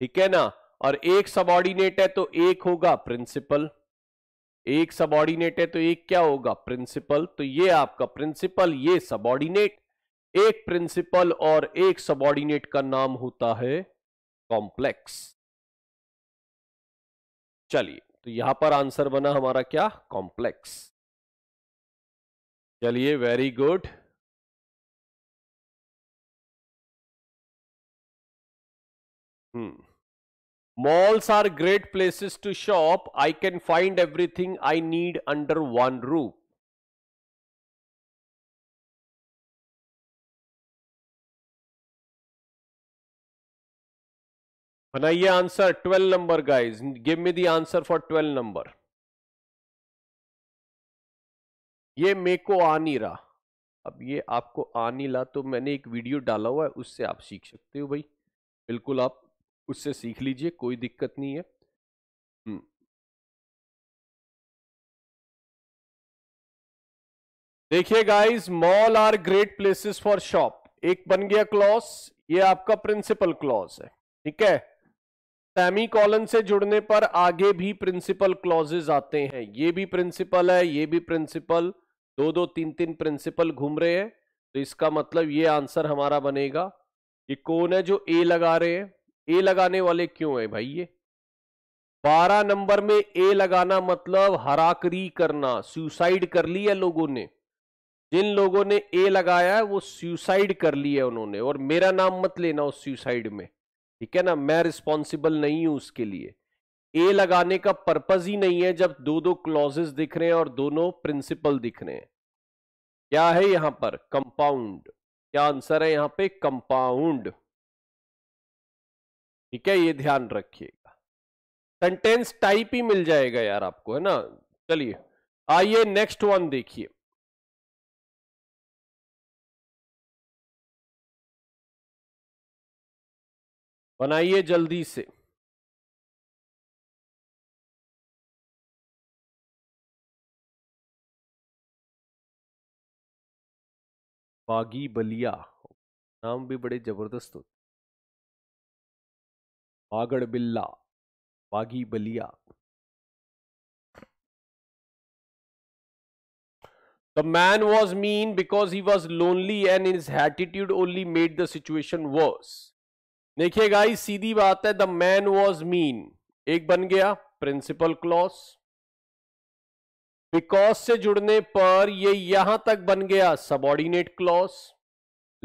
ठीक है ना और एक सबॉर्डिनेट है तो एक होगा प्रिंसिपल एक सबॉर्डिनेट है तो एक क्या होगा प्रिंसिपल तो ये आपका प्रिंसिपल ये सबॉर्डिनेट एक प्रिंसिपल और एक सबॉर्डिनेट का नाम होता है कॉम्प्लेक्स चलिए तो यहां पर आंसर बना हमारा क्या कॉम्प्लेक्स चलिए very good malls are great places to shop I can find everything I need under one roof बनाइए answer twelve number guys give me the answer for twelve number ये मेरे को आ नहीं रहा अब ये आपको आ नहीं ला तो मैंने एक वीडियो डाला हुआ है उससे आप सीख सकते हो भाई बिल्कुल आप उससे सीख लीजिए कोई दिक्कत नहीं है हम्म। देखिए guys mall are great places for shop एक बन गया क्लॉज ये आपका प्रिंसिपल क्लॉज है ठीक है सेमी कॉलन से जुड़ने पर आगे भी प्रिंसिपल क्लॉजेज आते हैं ये भी प्रिंसिपल है ये भी प्रिंसिपल दो दो तीन तीन प्रिंसिपल घूम रहे हैं तो इसका मतलब ये आंसर हमारा बनेगा कि कौन है जो ए लगा रहे हैं ए लगाने वाले क्यों है भाई ये बारह नंबर में ए लगाना मतलब हराकरी करना सुसाइड कर लिया लोगों ने जिन लोगों ने ए लगाया है वो सुसाइड कर लिया उन्होंने और मेरा नाम मत लेना उस सुसाइड में ठीक है ना मैं रिस्पॉन्सिबल नहीं हूं उसके लिए ए लगाने का पर्पज ही नहीं है जब दो दो क्लॉजेस दिख रहे हैं और दोनों प्रिंसिपल दिख रहे हैं क्या है यहां पर कंपाउंड क्या आंसर है यहां पे कंपाउंड ठीक है ये ध्यान रखिएगा सेंटेंस टाइप ही मिल जाएगा यार आपको है ना चलिए आइए नेक्स्ट वन देखिए बनाइए जल्दी से बागी बलिया नाम भी बड़े जबरदस्त होते बागड़ बिल्ला बागी बलिया the man was mean because he was lonely and is attitude only made the situation worse देखिए गाई सीधी बात है द मैन वॉज मीन एक बन गया प्रिंसिपल क्लॉस बिकॉज से जुड़ने पर ये यहां तक बन गया सबॉर्डिनेट क्लॉज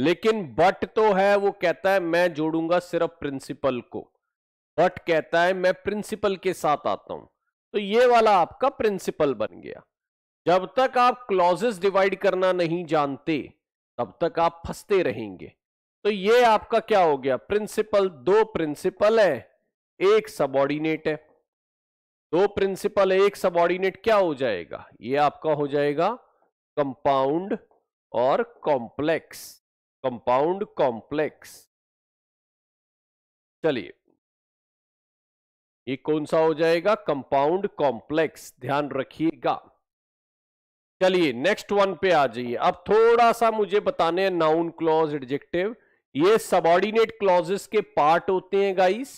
लेकिन बट तो है वो कहता है मैं जोड़ूंगा सिर्फ प्रिंसिपल को बट कहता है मैं प्रिंसिपल के साथ आता हूं तो ये वाला आपका प्रिंसिपल बन गया जब तक आप क्लॉजेस डिवाइड करना नहीं जानते तब तक आप फंसते रहेंगे तो ये आपका क्या हो गया प्रिंसिपल दो प्रिंसिपल है एक सबॉर्डिनेट है दो प्रिंसिपल एक सबॉर्डिनेट क्या हो जाएगा ये आपका हो जाएगा कंपाउंड और कॉम्प्लेक्स कंपाउंड कॉम्प्लेक्स चलिए ये कौन सा हो जाएगा कंपाउंड कॉम्प्लेक्स ध्यान रखिएगा चलिए नेक्स्ट वन पे आ जाइए अब थोड़ा सा मुझे बताने नाउन क्लॉज एडजेक्टिव ये सबॉर्डिनेट क्लॉजेस के पार्ट होते हैं गाइस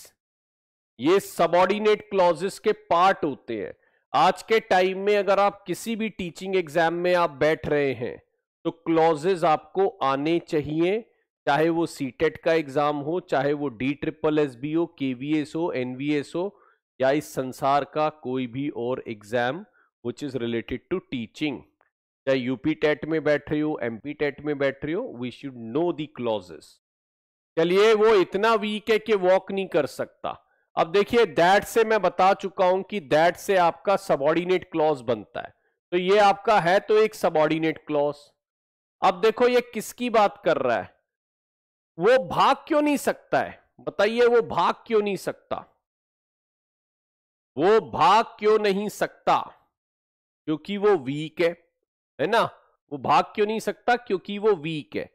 ये सबॉर्डिनेट क्लॉजेस के पार्ट होते हैं आज के टाइम में अगर आप किसी भी टीचिंग एग्जाम में आप बैठ रहे हैं तो क्लॉजेज आपको आने चाहिए चाहे वो सीटेट e का एग्जाम हो चाहे वो डी ट्रिपल एस बी हो के वी एस हो एन वी एस हो या इस संसार का कोई भी और exam which is related to teaching चाहे यूपी टेट e में बैठ रही हो एमपी टेट e में बैठ रही हो we should know the clauses चलिए वो इतना वीक है कि वॉक नहीं कर सकता अब देखिए दैट से मैं बता चुका हूं कि दैट से आपका सबॉर्डिनेट क्लॉज बनता है तो ये आपका है तो एक सबॉर्डिनेट क्लॉज अब देखो ये किसकी बात कर रहा है वो भाग क्यों नहीं सकता है बताइए वो भाग क्यों नहीं सकता वो भाग क्यों नहीं सकता क्योंकि वो वीक है है ना वो भाग क्यों नहीं सकता क्योंकि वो वीक है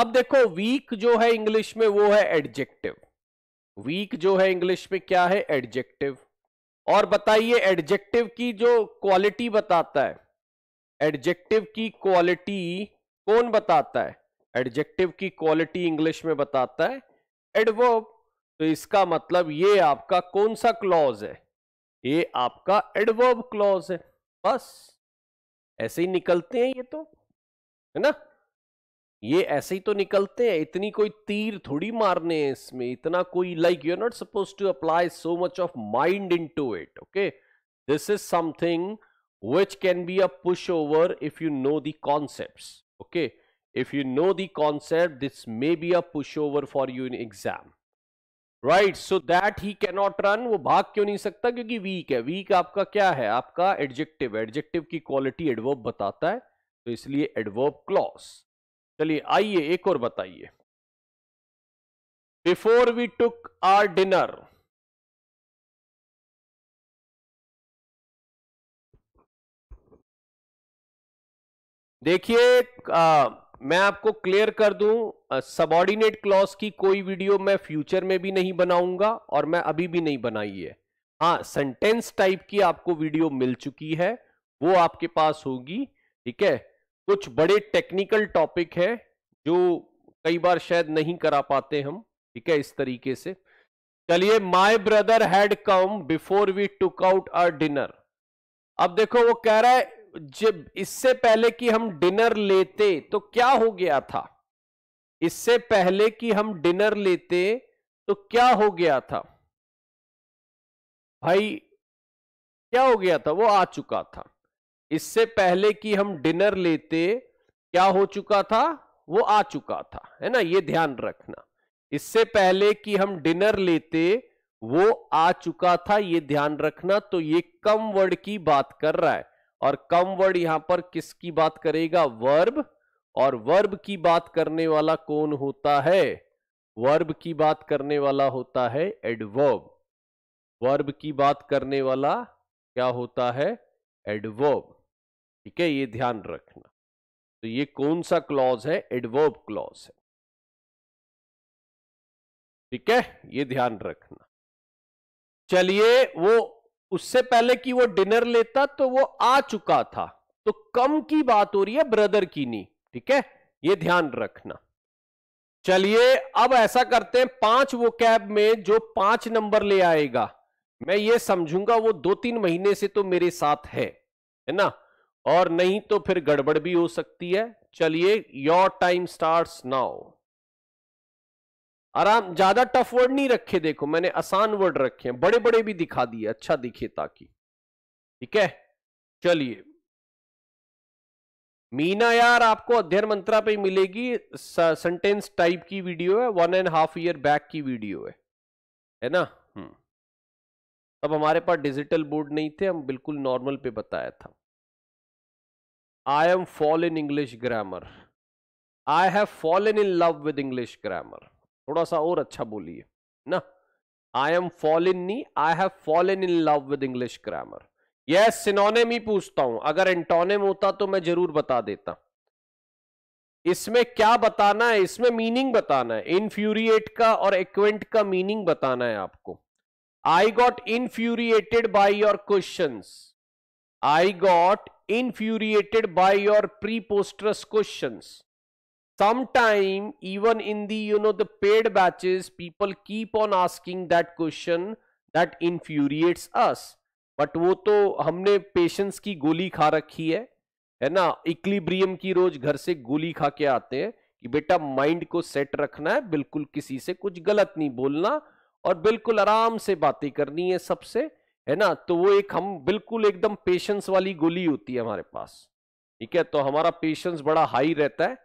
अब देखो वीक जो है इंग्लिश में वो है एडजेक्टिव वीक जो है इंग्लिश में क्या है एडजेक्टिव और बताइए एडजेक्टिव की जो क्वालिटी बताता है एडजेक्टिव की क्वालिटी कौन बताता है एडजेक्टिव की क्वालिटी इंग्लिश में बताता है एडवर्ब तो इसका मतलब ये आपका कौन सा क्लॉज है ये आपका एडवर्ब क्लॉज है बस ऐसे ही निकलते हैं ये तो है ना ये ऐसे ही तो निकलते हैं इतनी कोई तीर थोड़ी मारने हैं इसमें इतना कोई like you are not suppose to apply so much of mind into it okay this is something which can be a push over if you know the concept okay if you know the concept this may be a push over for you in exam right so that he cannot run वो भाग क्यों नहीं सकता क्योंकि वीक है वीक आपका क्या है आपका एडजेक्टिव एडजेक्टिव की क्वालिटी एडवर्ब बताता है तो इसलिए एडवर्ब क्लॉस चलिए आइए एक और बताइए before we took our dinner देखिए मैं आपको क्लियर कर दूं सबॉर्डिनेट क्लॉज की कोई वीडियो मैं फ्यूचर में भी नहीं बनाऊंगा और मैं अभी भी नहीं बनाई है हाँ सेंटेंस टाइप की आपको वीडियो मिल चुकी है वो आपके पास होगी ठीक है कुछ बड़े टेक्निकल टॉपिक है जो कई बार शायद नहीं करा पाते हम ठीक है इस तरीके से चलिए my brother had come before we took out our dinner अब देखो वो कह रहा है जब इससे पहले कि हम डिनर लेते तो क्या हो गया था इससे पहले कि हम डिनर लेते तो क्या हो गया था भाई क्या हो गया था वो आ चुका था इससे पहले कि हम डिनर लेते क्या हो चुका था वो आ चुका था है ना ये ध्यान रखना इससे पहले कि हम डिनर लेते वो आ चुका था ये ध्यान रखना तो ये कम वर्ड की बात कर रहा है और कम वर्ड यहां पर किसकी बात करेगा वर्ब और वर्ब की बात करने वाला कौन होता है वर्ब की बात करने वाला होता है एडवर्ब वर्ब की बात करने वाला क्या होता है एडवर्ब ठीक है ये ध्यान रखना तो ये कौन सा क्लॉज है एडवर्ब क्लॉज है ठीक है ये ध्यान रखना चलिए वो उससे पहले कि वो डिनर लेता तो वो आ चुका था तो कम की बात हो रही है ब्रदर की नहीं ठीक है ये ध्यान रखना चलिए अब ऐसा करते हैं पांच वो कैब में जो पांच नंबर ले आएगा मैं ये समझूंगा वो दो तीन महीने से तो मेरे साथ है है ना और नहीं तो फिर गड़बड़ भी हो सकती है चलिए योर टाइम स्टार्ट नाउ आराम ज्यादा टफ वर्ड नहीं रखे देखो मैंने आसान वर्ड रखे हैं बड़े बड़े भी दिखा दिए अच्छा दिखे ताकि ठीक है चलिए मीना यार आपको अध्ययन मंत्रा पे मिलेगी सेंटेंस टाइप की वीडियो है one and half year back की वीडियो है है ना हम्म तब हमारे पास डिजिटल बोर्ड नहीं थे हम बिल्कुल नॉर्मल पे बताया था I am fall in English grammar I have fallen in love with English grammar थोड़ा सा और अच्छा बोलिए ना आई एम फॉल इन नी I have fallen in love with English grammar यह सिनोनेम ही पूछता हूं अगर एंटोनेम होता तो मैं जरूर बता देता इसमें क्या बताना है इसमें मीनिंग बताना है इनफ्यूरिएट का और एक्वेंट का मीनिंग बताना है आपको I got infuriated by your question I got infuriated by your preposterous questions sometime even in the you know the paid batches people keep on asking that question that infuriates us but वो तो हमने पेशेंस की गोली खा रखी है है ना इक्लिब्रियम की रोज घर से गोली खा के आते हैं कि बेटा माइंड को सेट रखना है बिल्कुल किसी से कुछ गलत नहीं बोलना और बिल्कुल आराम से बातें करनी है सबसे है ना तो वो एक हम बिल्कुल एकदम पेशेंस वाली गोली होती है हमारे पास ठीक है तो हमारा पेशेंस बड़ा हाई रहता है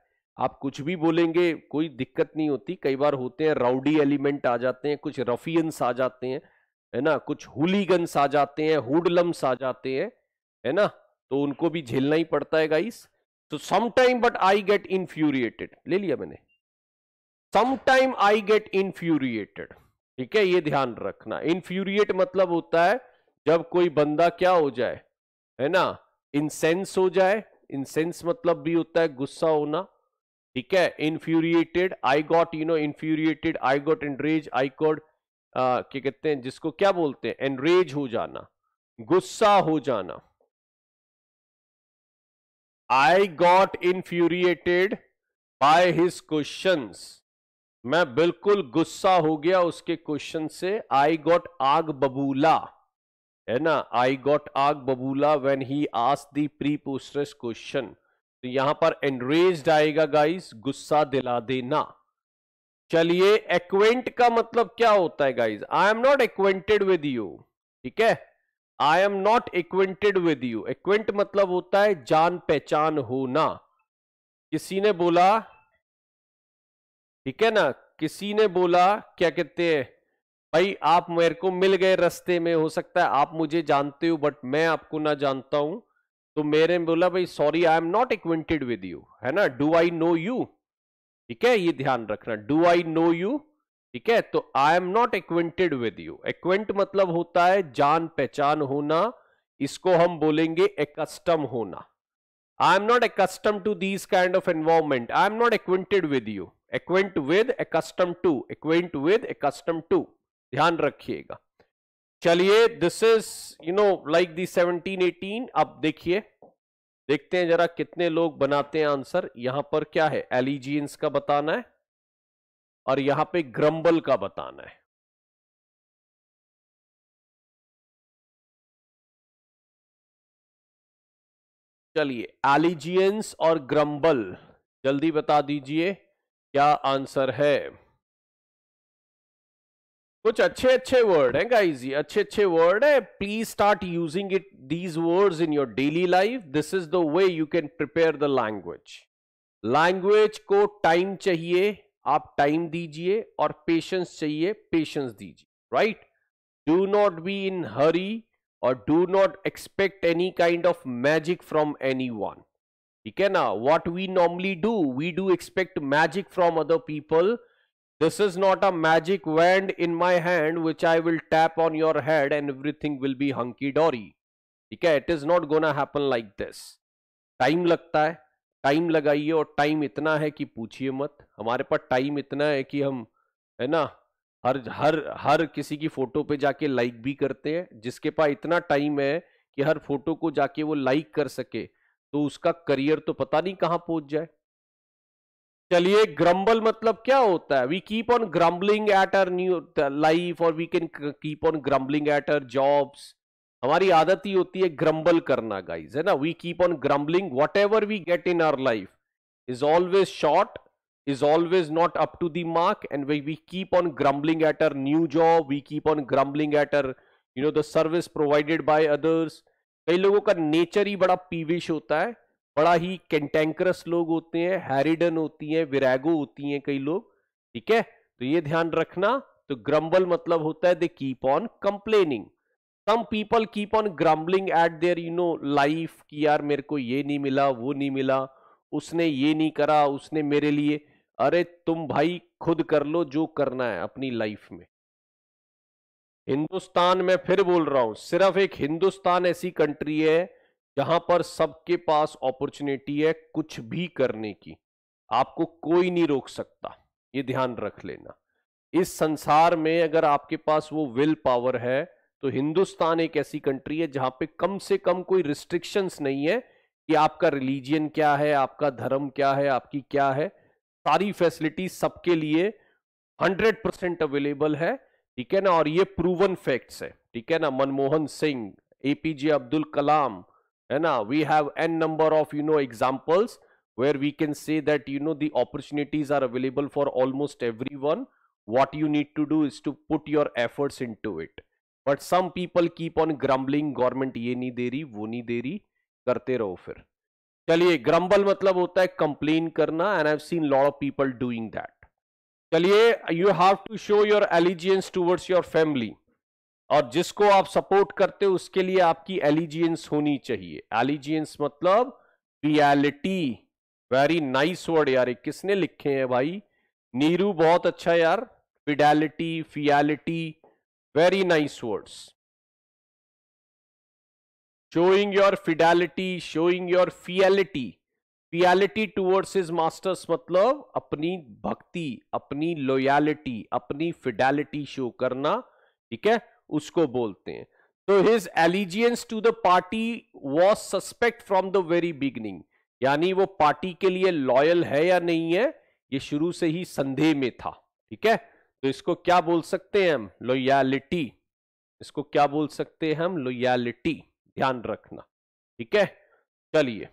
आप कुछ भी बोलेंगे कोई दिक्कत नहीं होती कई बार होते हैं राउडी एलिमेंट आ जाते हैं कुछ रफियंस आ जाते हैं है ना कुछ हुलीगन्स आ जाते हैं हुडलम्स आ जाते हैं है ना तो उनको भी झेलना ही पड़ता है गाइस तो sometime but I get infuriated ले लिया मैंने समटाइम आई गेट इन्फ्यूरिएटेड ठीक है ये ध्यान रखना इन्फ्यूरिएट मतलब होता है जब कोई बंदा क्या हो जाए है ना इंसेंस हो जाए इंसेंस मतलब भी होता है गुस्सा होना ठीक है infuriated I got you know infuriated I got enrage I got क्या कहते हैं जिसको क्या बोलते हैं एनरेज हो जाना गुस्सा हो जाना I got infuriated by his question मैं बिल्कुल गुस्सा हो गया उसके क्वेश्चन से आई गॉट आग बबूला है ना आई गॉट आग बबूला when he ask the preposterous question तो यहां पर एनरेज आएगा गाइस गुस्सा दिला देना चलिए एक्वेंट का मतलब क्या होता है guys I am not acquainted with you ठीक है I am not acquainted with you acquaint मतलब होता है जान पहचान होना किसी ने बोला ठीक है ना किसी ने बोला क्या कहते हैं भाई आप मेरे को मिल गए रस्ते में हो सकता है आप मुझे जानते हो बट मैं आपको ना जानता हूं तो मेरे बोला भाई sorry I am not acquainted with you है ना डू आई नो यू ठीक है ये ध्यान रखना डू आई नो यू ठीक है तो I am not acquainted with you acquaint मतलब होता है जान पहचान होना इसको हम बोलेंगे एकस्टम होना I am not accustom to these kind of environment I am not acquainted with you acquaint with accustom to acquaint with accustom to ध्यान रखिएगा चलिए this is you know like the seventeen eighteen अब देखिए देखते हैं जरा कितने लोग बनाते हैं आंसर यहां पर क्या है एलिजियंस का बताना है और यहां पे ग्रम्बल का बताना है चलिए एलिजियंस और ग्रम्बल जल्दी बता दीजिए क्या आंसर है कुछ अच्छे अच्छे वर्ड हैं गाइस ये अच्छे अच्छे वर्ड है please start using it these words in your daily life this is the way you can prepare the language language को टाइम चाहिए आप टाइम दीजिए और पेशेंस चाहिए पेशेंस दीजिए right do not be in hurry और do not expect any kind of magic from anyone ठीक है ना what we normally do we do expect magic from other people This is not a magic wand in my hand which I will tap on your head and everything will be hunky dory. ठीक है it is not gonna happen like this time लगता है टाइम लगाइए और टाइम इतना है कि पूछिए मत हमारे पास टाइम इतना है कि हम है ना हर हर हर किसी की फोटो पे जाके लाइक भी करते हैं जिसके पास इतना टाइम है कि हर फोटो को जाके वो लाइक कर सके तो उसका करियर तो पता नहीं कहाँ पहुंच जाए चलिए ग्रम्बल मतलब क्या होता है we keep on grumbling at our new life और we can keep on grumbling at our jobs हमारी आदत ही होती है ग्रम्बल करना गाइज है ना we keep on grumbling whatever we get in our life is always short is always not up to the mark and we we keep on grumbling at our new job we keep on grumbling at our you know the service provided by others कई लोगों का नेचर ही बड़ा पीविश होता है बड़ा ही कैंटेंकरस लोग होते हैं हैरिडन होती हैं विरागो होती हैं कई लोग ठीक है तो ये ध्यान रखना तो ग्रम्बल मतलब होता है they keep on complaining some people keep on grumbling at their you know life कि यार मेरे को ये नहीं मिला वो नहीं मिला उसने ये नहीं करा उसने मेरे लिए अरे तुम भाई खुद कर लो जो करना है अपनी लाइफ में हिंदुस्तान में फिर बोल रहा हूं सिर्फ एक हिंदुस्तान ऐसी कंट्री है जहां पर सबके पास अपॉर्चुनिटी है कुछ भी करने की आपको कोई नहीं रोक सकता ये ध्यान रख लेना इस संसार में अगर आपके पास वो विल पावर है तो हिंदुस्तान एक ऐसी कंट्री है जहां पे कम से कम कोई रिस्ट्रिक्शंस नहीं है कि आपका रिलीजियन क्या है आपका धर्म क्या है आपकी क्या है सारी फैसिलिटी सबके लिए 100 परसेंट अवेलेबल है ठीक है ना और ये प्रूवन फैक्ट्स है ठीक है ना Manmohan Singh APJ Abdul Kalam and now we have n number of you know examples where we can say that you know the opportunities are available for almost everyone what you need to do is to put your efforts into it but some people keep on grumbling government ye नहीं दे रही वो नहीं दे रही करते रहो फिर चलिए ग्रम्बल मतलब होता है कंप्लेन करना and I have seen lot of people doing that चलिए you have to show your allegiance towards your family और जिसको आप सपोर्ट करते हो उसके लिए आपकी एलिजियंस होनी चाहिए एलिजियंस मतलब रियलिटी वेरी नाइस वर्ड यार किसने लिखे हैं भाई नीरू बहुत अच्छा यार fidelity fealty very nice words showing your fidelity showing your fealty fealty towards is masters मतलब अपनी भक्ति अपनी लोयालिटी अपनी फिडेलिटी शो करना ठीक है उसको बोलते हैं तो his allegiance to the party was suspect from the very beginning यानी वो पार्टी के लिए लॉयल है या नहीं है ये शुरू से ही संदेह में था ठीक है तो इसको क्या बोल सकते हैं हम लोयालिटी इसको क्या बोल सकते हैं हम लोयालिटी ध्यान रखना ठीक है चलिए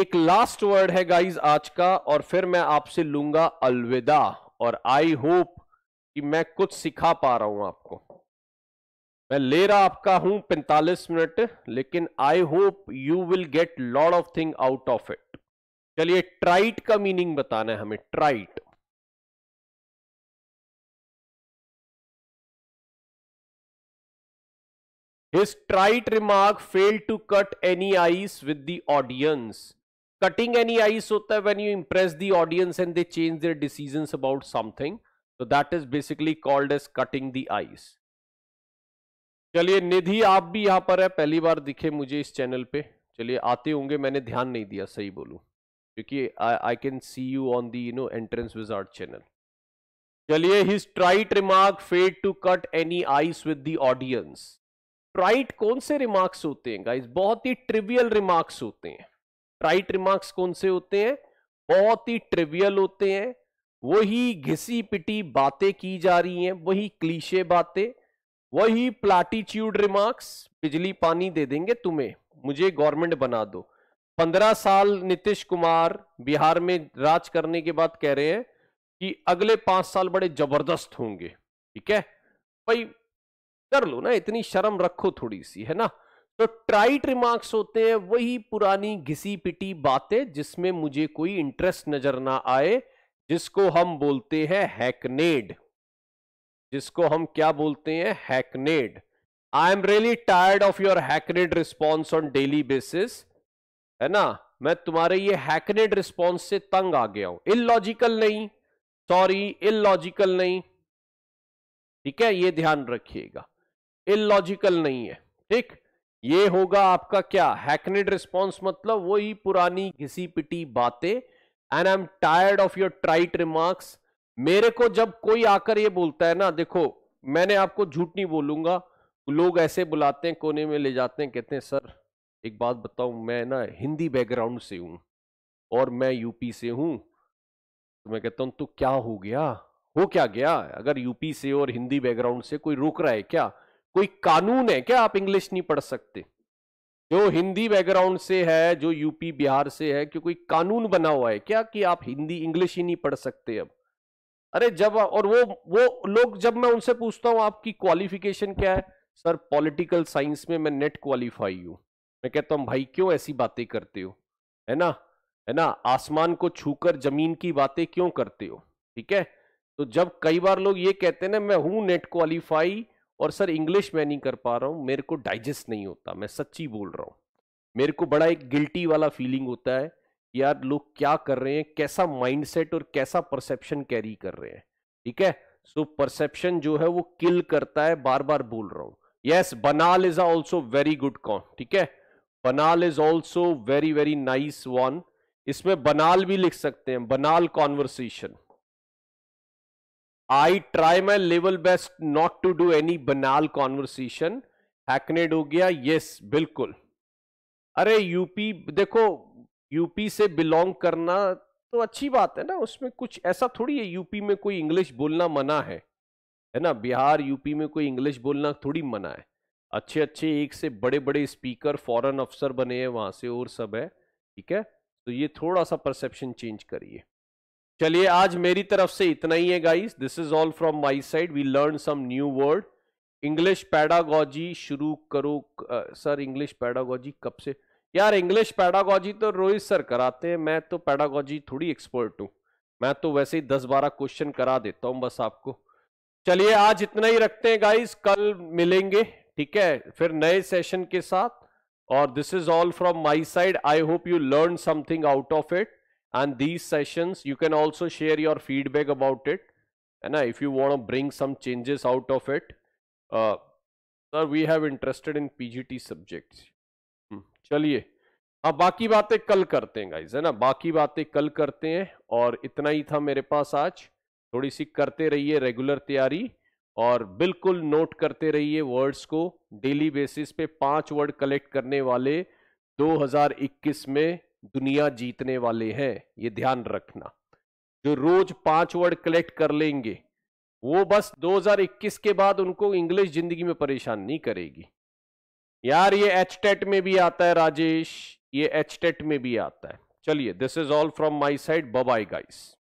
एक लास्ट वर्ड है गाइज आज का और फिर मैं आपसे लूंगा अलविदा और आई होप कि मैं कुछ सिखा पा रहा हूं आपको मैं ले रहा आपका हूं 45 मिनट लेकिन I hope you will get lot of thing out of it चलिए ट्राइट का मीनिंग बताना है हमें ट्राइट His trite remark failed to cut any ice with the audience. Cutting any ice hota hai when you impress the audience and they change their decisions about something. So that is basically called as cutting the ice. चलिए निधि आप भी यहां पर है पहली बार दिखे मुझे इस चैनल पे चलिए आते होंगे मैंने ध्यान नहीं दिया सही बोलूं क्योंकि I can see you on the you know entrance wizard channel चलिए his trite remark failed to cut any ice with the audience trite कौन से रिमार्क्स होते हैं गाइस बहुत ही ट्रिवियल रिमार्क्स होते हैं ट्राइट रिमार्क्स कौन से होते हैं बहुत ही ट्रिवियल होते हैं वही घिसी पिटी बातें की जा रही हैं वही क्लीशे बातें वही प्लाटीच्यूड रिमार्क्स बिजली पानी दे देंगे तुम्हें मुझे गवर्नमेंट बना दो पंद्रह साल नीतीश कुमार बिहार में राज करने के बाद कह रहे हैं कि अगले पांच साल बड़े जबरदस्त होंगे ठीक है भाई कर लो ना इतनी शर्म रखो थोड़ी सी है ना तो ट्राइट रिमार्क्स होते हैं वही पुरानी घिसी पिटी बातें जिसमें मुझे कोई इंटरेस्ट नजर ना आए जिसको हम बोलते हैं हैकनेड जिसको हम क्या बोलते हैं hackneyed I am really tired of your hackneyed response on daily basis है ना मैं तुम्हारे ये हैकनेड रिस्पॉन्स से तंग आ गया हूं इलॉजिकल नहीं सॉरी इलॉजिकल नहीं ठीक है ये ध्यान रखिएगा इलॉजिकल नहीं है ठीक ये होगा आपका क्या हैकनेड रिस्पॉन्स मतलब वही पुरानी घिसी पिटी बातें and I am tired of your trite remarks मेरे को जब कोई आकर ये बोलता है ना देखो मैंने आपको झूठ नहीं बोलूंगा लोग ऐसे बुलाते हैं कोने में ले जाते हैं कहते हैं सर एक बात बताऊं मैं ना हिंदी बैकग्राउंड से हूं और मैं यूपी से हूं तो मैं कहता हूं तो क्या हो गया हो क्या गया अगर यूपी से और हिंदी बैकग्राउंड से कोई रोक रहा है क्या कोई कानून है क्या आप इंग्लिश नहीं पढ़ सकते जो हिंदी बैकग्राउंड से है जो यूपी बिहार से है क्यों कोई कानून बना हुआ है क्या कि आप हिंदी इंग्लिश ही नहीं पढ़ सकते अब अरे जब और वो वो लोग जब मैं उनसे पूछता हूं आपकी क्वालिफिकेशन क्या है सर पॉलिटिकल साइंस में मैं नेट क्वालिफाई हूं मैं कहता हूं भाई क्यों ऐसी बातें करते हो है ना है ना आसमान को छूकर जमीन की बातें क्यों करते हो ठीक है तो जब कई बार लोग ये कहते हैं ना मैं हूं नेट क्वालिफाई और सर इंग्लिश मैं नहीं कर पा रहा हूं मेरे को डाइजेस्ट नहीं होता मैं सच्ची बोल रहा हूं मेरे को बड़ा एक गिल्टी वाला फीलिंग होता है यार लोग क्या कर रहे हैं कैसा माइंडसेट और कैसा परसेप्शन कैरी कर रहे हैं ठीक है सो परसेप्शन जो है वो किल करता है बार बार बोल रहा हूं yes banal is also very good कॉन ठीक है banal is also very very nice one इसमें बनाल भी लिख सकते हैं banal conversation I try my level best not to do any banal conversation hackneyed हो गया यस yes, बिल्कुल अरे यूपी देखो यूपी से बिलोंग करना तो अच्छी बात है ना उसमें कुछ ऐसा थोड़ी है यूपी में कोई इंग्लिश बोलना मना है है ना बिहार यूपी में कोई इंग्लिश बोलना थोड़ी मना है अच्छे अच्छे एक से बड़े बड़े स्पीकर फॉरेन अफसर बने हैं वहां से और सब है ठीक है तो ये थोड़ा सा परसेप्शन चेंज करिए चलिए आज मेरी तरफ से इतना ही है guys this is all from my side we learn some new word English pedagogy शुरू करो सर इंग्लिश पैडागोजी कब से यार इंग्लिश पैडागोजी तो रोहित सर कराते हैं मैं तो पैडागोजी थोड़ी एक्सपर्ट हूँ मैं तो वैसे ही दस बारह क्वेश्चन करा देता हूँ बस आपको चलिए आज इतना ही रखते हैं गाइस कल मिलेंगे ठीक है फिर नए सेशन के साथ और this is all from my side I hope you learn something out of it and these sessions you can also share your feedback about it है ना if you want bring some changes out of it sir we have interested in P subjects चलिए अब हाँ, बाकी बातें कल करते हैं गाइज है ना बाकी बातें कल करते हैं और इतना ही था मेरे पास आज थोड़ी सी करते रहिए रेगुलर तैयारी और बिल्कुल नोट करते रहिए वर्ड्स को डेली बेसिस पे पांच वर्ड कलेक्ट करने वाले 2021 में दुनिया जीतने वाले हैं ये ध्यान रखना जो रोज पांच वर्ड कलेक्ट कर लेंगे वो बस 2021 के बाद उनको इंग्लिश जिंदगी में परेशान नहीं करेगी यार ये एच टेट e में भी आता है राजेश ये एच टेट e में भी आता है चलिए this is all from my side bye bye guys